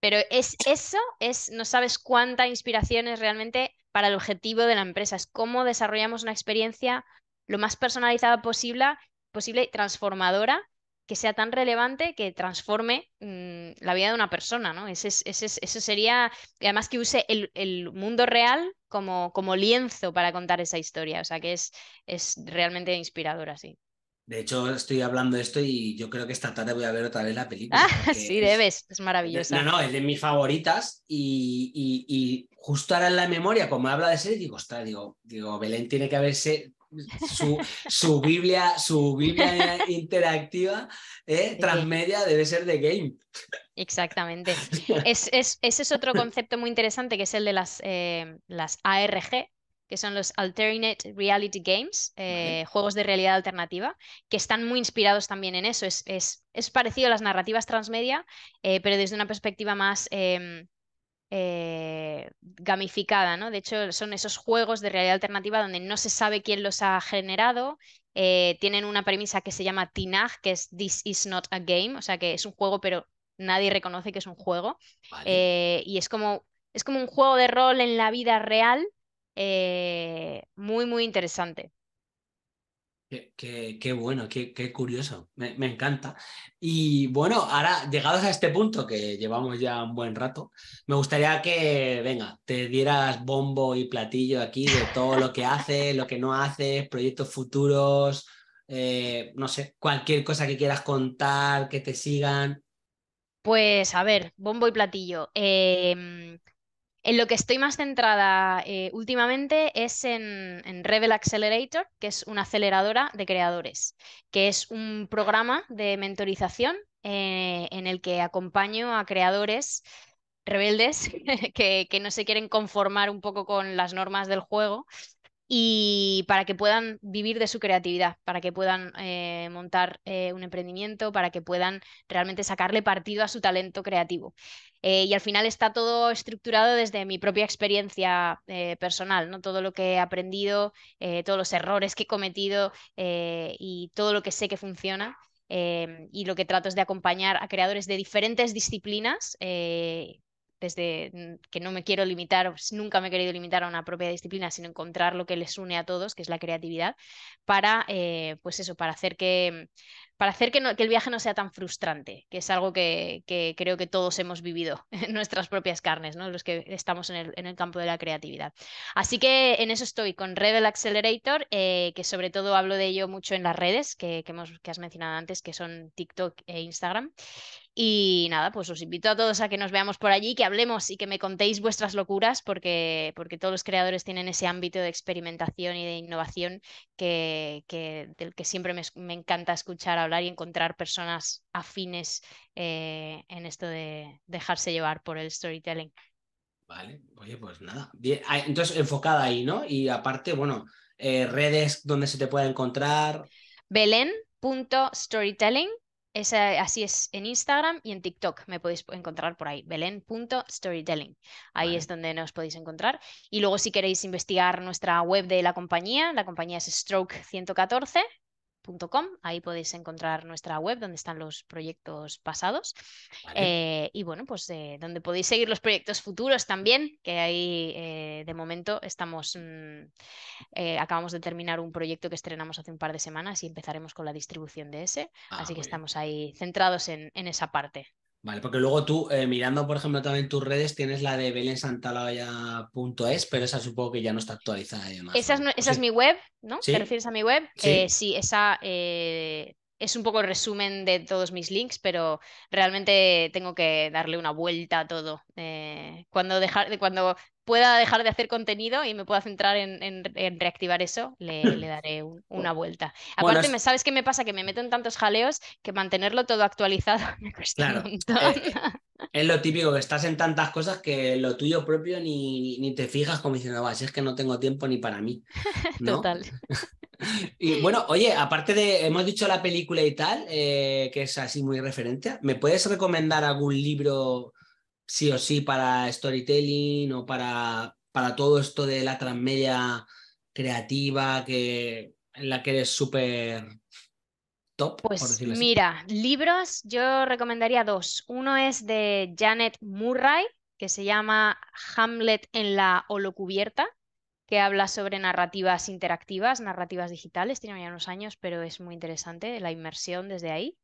Pero es eso, es no sabes cuánta inspiración es realmente para el objetivo de la empresa, es cómo desarrollamos una experiencia lo más personalizada posible, posible transformadora, que sea tan relevante que transforme mm, la vida de una persona, ¿no? Ese, ese, eso sería, y además que use el, el mundo real como, como, lienzo para contar esa historia, o sea que es, es realmente inspirador así. De hecho, estoy hablando de esto y yo creo que esta tarde voy a ver otra vez la película. Ah, [LAUGHS] sí, debes, es maravillosa. No, no, es de mis favoritas y, y, justo ahora en la memoria, como habla de ser digo, está digo, digo, Belén tiene que haberse su, Biblia, su Biblia [LAUGHS] interactiva, ¿eh? transmedia, debe ser de Game. Exactamente. ese es otro concepto muy interesante que es el de las, eh, las ARG, que son los Alternate Reality Games, eh, juegos de realidad alternativa, que están muy inspirados también en eso. Es, es, parecido a las narrativas transmedia, pero desde una perspectiva más em, eh, gamificada, ¿no? De hecho, son esos juegos de realidad alternativa donde no se sabe quién los ha generado. Eh, tienen una premisa que se llama TINAG, que es This is not a game, o sea que es un juego, pero nadie reconoce que es un juego. Eh, y es como, es como un juego de rol en la vida real, muy, muy interesante. Qué, bueno, qué, curioso, me, encanta. Y bueno, ahora llegados a este punto que llevamos ya un buen rato, me gustaría que, venga, te dieras bombo y platillo aquí de todo lo que haces, lo que no haces, proyectos futuros, eh, no sé, cualquier cosa que quieras contar, que te sigan. Pues a ver, bombo y platillo. Em, en lo que estoy más centrada eh, últimamente es en, Rebel Accelerator, que es una aceleradora de creadores, que es un programa de mentorización eh, en el que acompaño a creadores rebeldes [LAUGHS] que, no se quieren conformar un poco con las normas del juego y para que puedan vivir de su creatividad, para que puedan eh, montar eh, un emprendimiento, para que puedan realmente sacarle partido a su talento creativo. Eh, y al final está todo estructurado desde mi propia experiencia personal, ¿no? todo lo que he aprendido, todos los errores que he cometido y todo lo que sé que funciona. y lo que trato es de acompañar a creadores de diferentes disciplinas desde que no me quiero limitar, pues, nunca me he querido limitar a una propia disciplina, sino encontrar lo que les une a todos, que es la creatividad, para, eh, pues eso, para hacer que para hacer que, el viaje no sea tan frustrante, que es algo que, creo que todos hemos vivido [LAUGHS] en nuestras propias carnes, los que estamos en el, campo de la creatividad. Así que en eso estoy con Rebel Accelerator, eh, que sobre todo hablo de ello mucho en las redes que, has mencionado antes, que son TikTok e Instagram. Y nada, pues os invito a todos a que nos veamos por allí, que hablemos y que me contéis vuestras locuras, porque, todos los creadores tienen ese ámbito de experimentación y de innovación que, del que siempre me, me encanta escuchar hablar y encontrar personas afines eh, en esto de dejarse llevar por el storytelling. Vale, oye, pues nada. Bien. Ah, entonces, enfocada ahí, ¿no? Y aparte, bueno, eh, redes donde se te pueda encontrar. Belén.storytelling, así es en Instagram y en TikTok me podéis encontrar por ahí, belén.storytelling. Ahí es donde nos podéis encontrar. Y luego si queréis investigar nuestra web de la compañía, la compañía es Stroke 114, Ahí podéis encontrar nuestra web donde están los proyectos pasados. Eh, y bueno, pues eh, donde podéis seguir los proyectos futuros también, que ahí eh, de momento estamos, mm, acabamos de terminar un proyecto que estrenamos hace un par de semanas y empezaremos con la distribución de ese. Ah, así que estamos ahí centrados en esa parte. Vale, porque luego tú, eh, mirando, por ejemplo, también tus redes, tienes la de belensantalaya.es, pero esa supongo que ya no está actualizada y demás. Esa es, mi web, ¿no? ¿Te refieres a mi web? Sí, eh, esa eh, es un poco el resumen de todos mis links, pero realmente tengo que darle una vuelta a todo. cuando, dejar, cuando pueda dejar de hacer contenido y me pueda centrar en, reactivar eso, le, [LAUGHS] daré una vuelta. Aparte, me ¿sabes qué me pasa? Que me meto en tantos jaleos que mantenerlo todo actualizado [LAUGHS] me cuesta eh, eh, es lo típico, que estás en tantas cosas que lo tuyo propio ni, te fijas como diciendo, va, si es que no tengo tiempo ni para mí. [LAUGHS] Total. Y bueno, oye, aparte de, hemos dicho la película y tal, eh, que es así muy referente, ¿me puedes recomendar algún libro sí o sí para storytelling o para, para todo esto de la transmedia creativa que, en la que eres súper top? Pues por mira, libros yo recomendaría dos. Uno es de Janet Murray, que se llama Hamlet en la holocubierta, que habla sobre narrativas interactivas, narrativas digitales, tiene ya unos años, pero es muy interesante la inmersión desde ahí.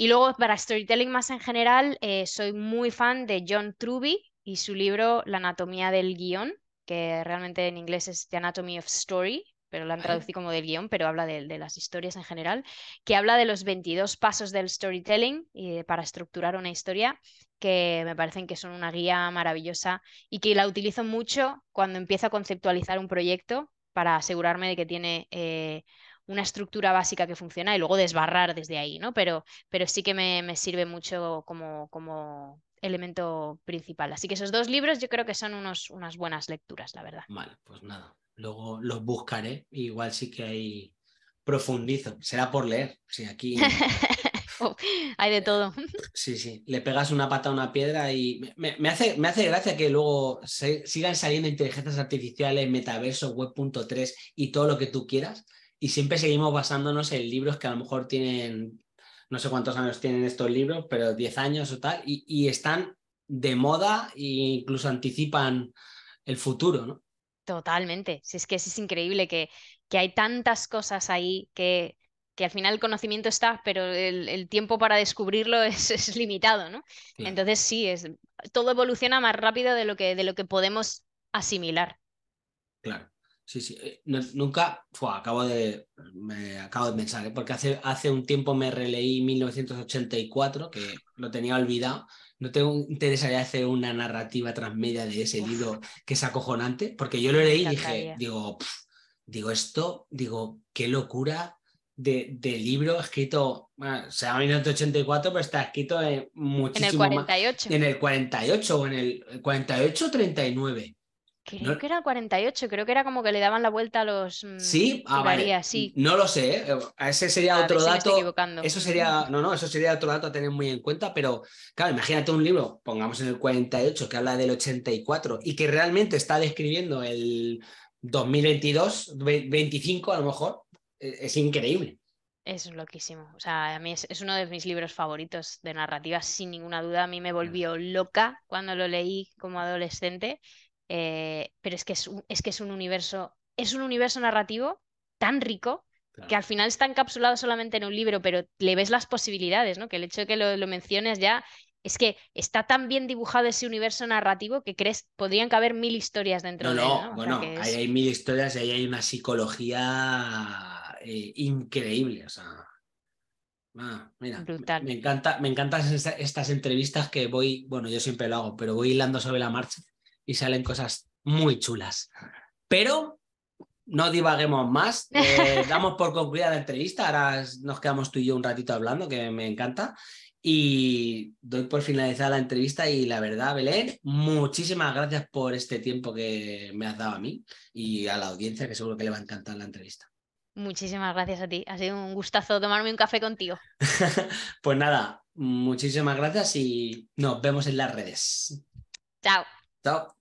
Y luego para storytelling más en general, eh, soy muy fan de John Truby y su libro La anatomía del guión, que realmente en inglés es The Anatomy of Story, pero lo han traducido como del guión, pero habla de, las historias en general, que habla de los 22 pasos del storytelling eh, para estructurar una historia, que me parecen que son una guía maravillosa y que la utilizo mucho cuando empiezo a conceptualizar un proyecto para asegurarme de que tiene eh, una estructura básica que funciona y luego desbarrar desde ahí, ¿no? Pero, pero sí que me, sirve mucho como, como, elemento principal. Así que esos dos libros yo creo que son unos, unas buenas lecturas, la verdad. Vale, pues nada, luego los buscaré, igual sí que hay profundizo, será por leer, sí, aquí... [LAUGHS] hay de todo. [LAUGHS] Sí, sí, le pegas una pata a una piedra y me, hace, me hace gracia que luego sigan saliendo inteligencias artificiales, metaverso, web.3 y todo lo que tú quieras, y siempre seguimos basándonos en libros que a lo mejor tienen, no sé cuántos años tienen estos libros, pero 10 años o tal, y, están de moda e incluso anticipan el futuro, ¿no? Totalmente. Si es que es increíble que, que hay tantas cosas ahí que, que, al final el conocimiento está, pero el, tiempo para descubrirlo [LAUGHS] es, limitado, ¿no? Entonces sí, es, todo evoluciona más rápido de lo que, de lo que podemos asimilar. Claro. Sí, sí. Eh, nunca, fue, acabo de, me acabo de pensar, ¿eh? porque hace, hace un tiempo me releí 1984, que lo tenía olvidado. No te interesaría hacer una narrativa transmedia de ese libro que es acojonante, porque yo lo leí y dije, digo, digo esto, digo, qué locura de, libro escrito, o sea 1984, pero está escrito en muchísimo En el 48. en el 48 o en el 48-39 Creo que era el 48, creo que era como que le daban la vuelta a los... Mm, sí, ah, sí. no lo sé, eh, ese sería otro dato. Eso sería, no, no, eso sería otro dato a tener muy en cuenta, pero claro, imagínate un libro, pongamos en el 48, que habla del 84 y que realmente está describiendo el 2022, 25 a lo mejor, e, es increíble. Es loquísimo. O sea, a mí es, uno de mis libros favoritos de narrativa, sin ninguna duda. A mí me mm. volvió loca cuando lo leí como adolescente eh, pero es que es, un, que es un universo, es un universo narrativo tan rico que al final está encapsulado solamente en un libro, pero le ves las posibilidades, ¿no? Que el hecho de que lo, lo, menciones ya es que está tan bien dibujado ese universo narrativo que crees podrían caber mil historias dentro no, de él. No, bueno, ahí hay mil historias y ahí hay una psicología eh, increíble, o sea. Ah, me, encanta, me encantan estas entrevistas que voy, bueno, yo siempre lo hago, pero voy hilando sobre la marcha y salen cosas muy chulas. Pero no divaguemos más, eh, [LAUGHS] damos por concluida la entrevista, ahora nos quedamos tú y yo un ratito hablando, que me encanta. Y doy por finalizada la entrevista y la verdad, Belén, muchísimas gracias por este tiempo que me has dado a mí y a la audiencia, que seguro que le va a encantar la entrevista. Muchísimas gracias a ti, ha sido un gustazo tomarme un café contigo. [LAUGHS] pues nada, muchísimas gracias y nos vemos en las redes. Chao. Chao.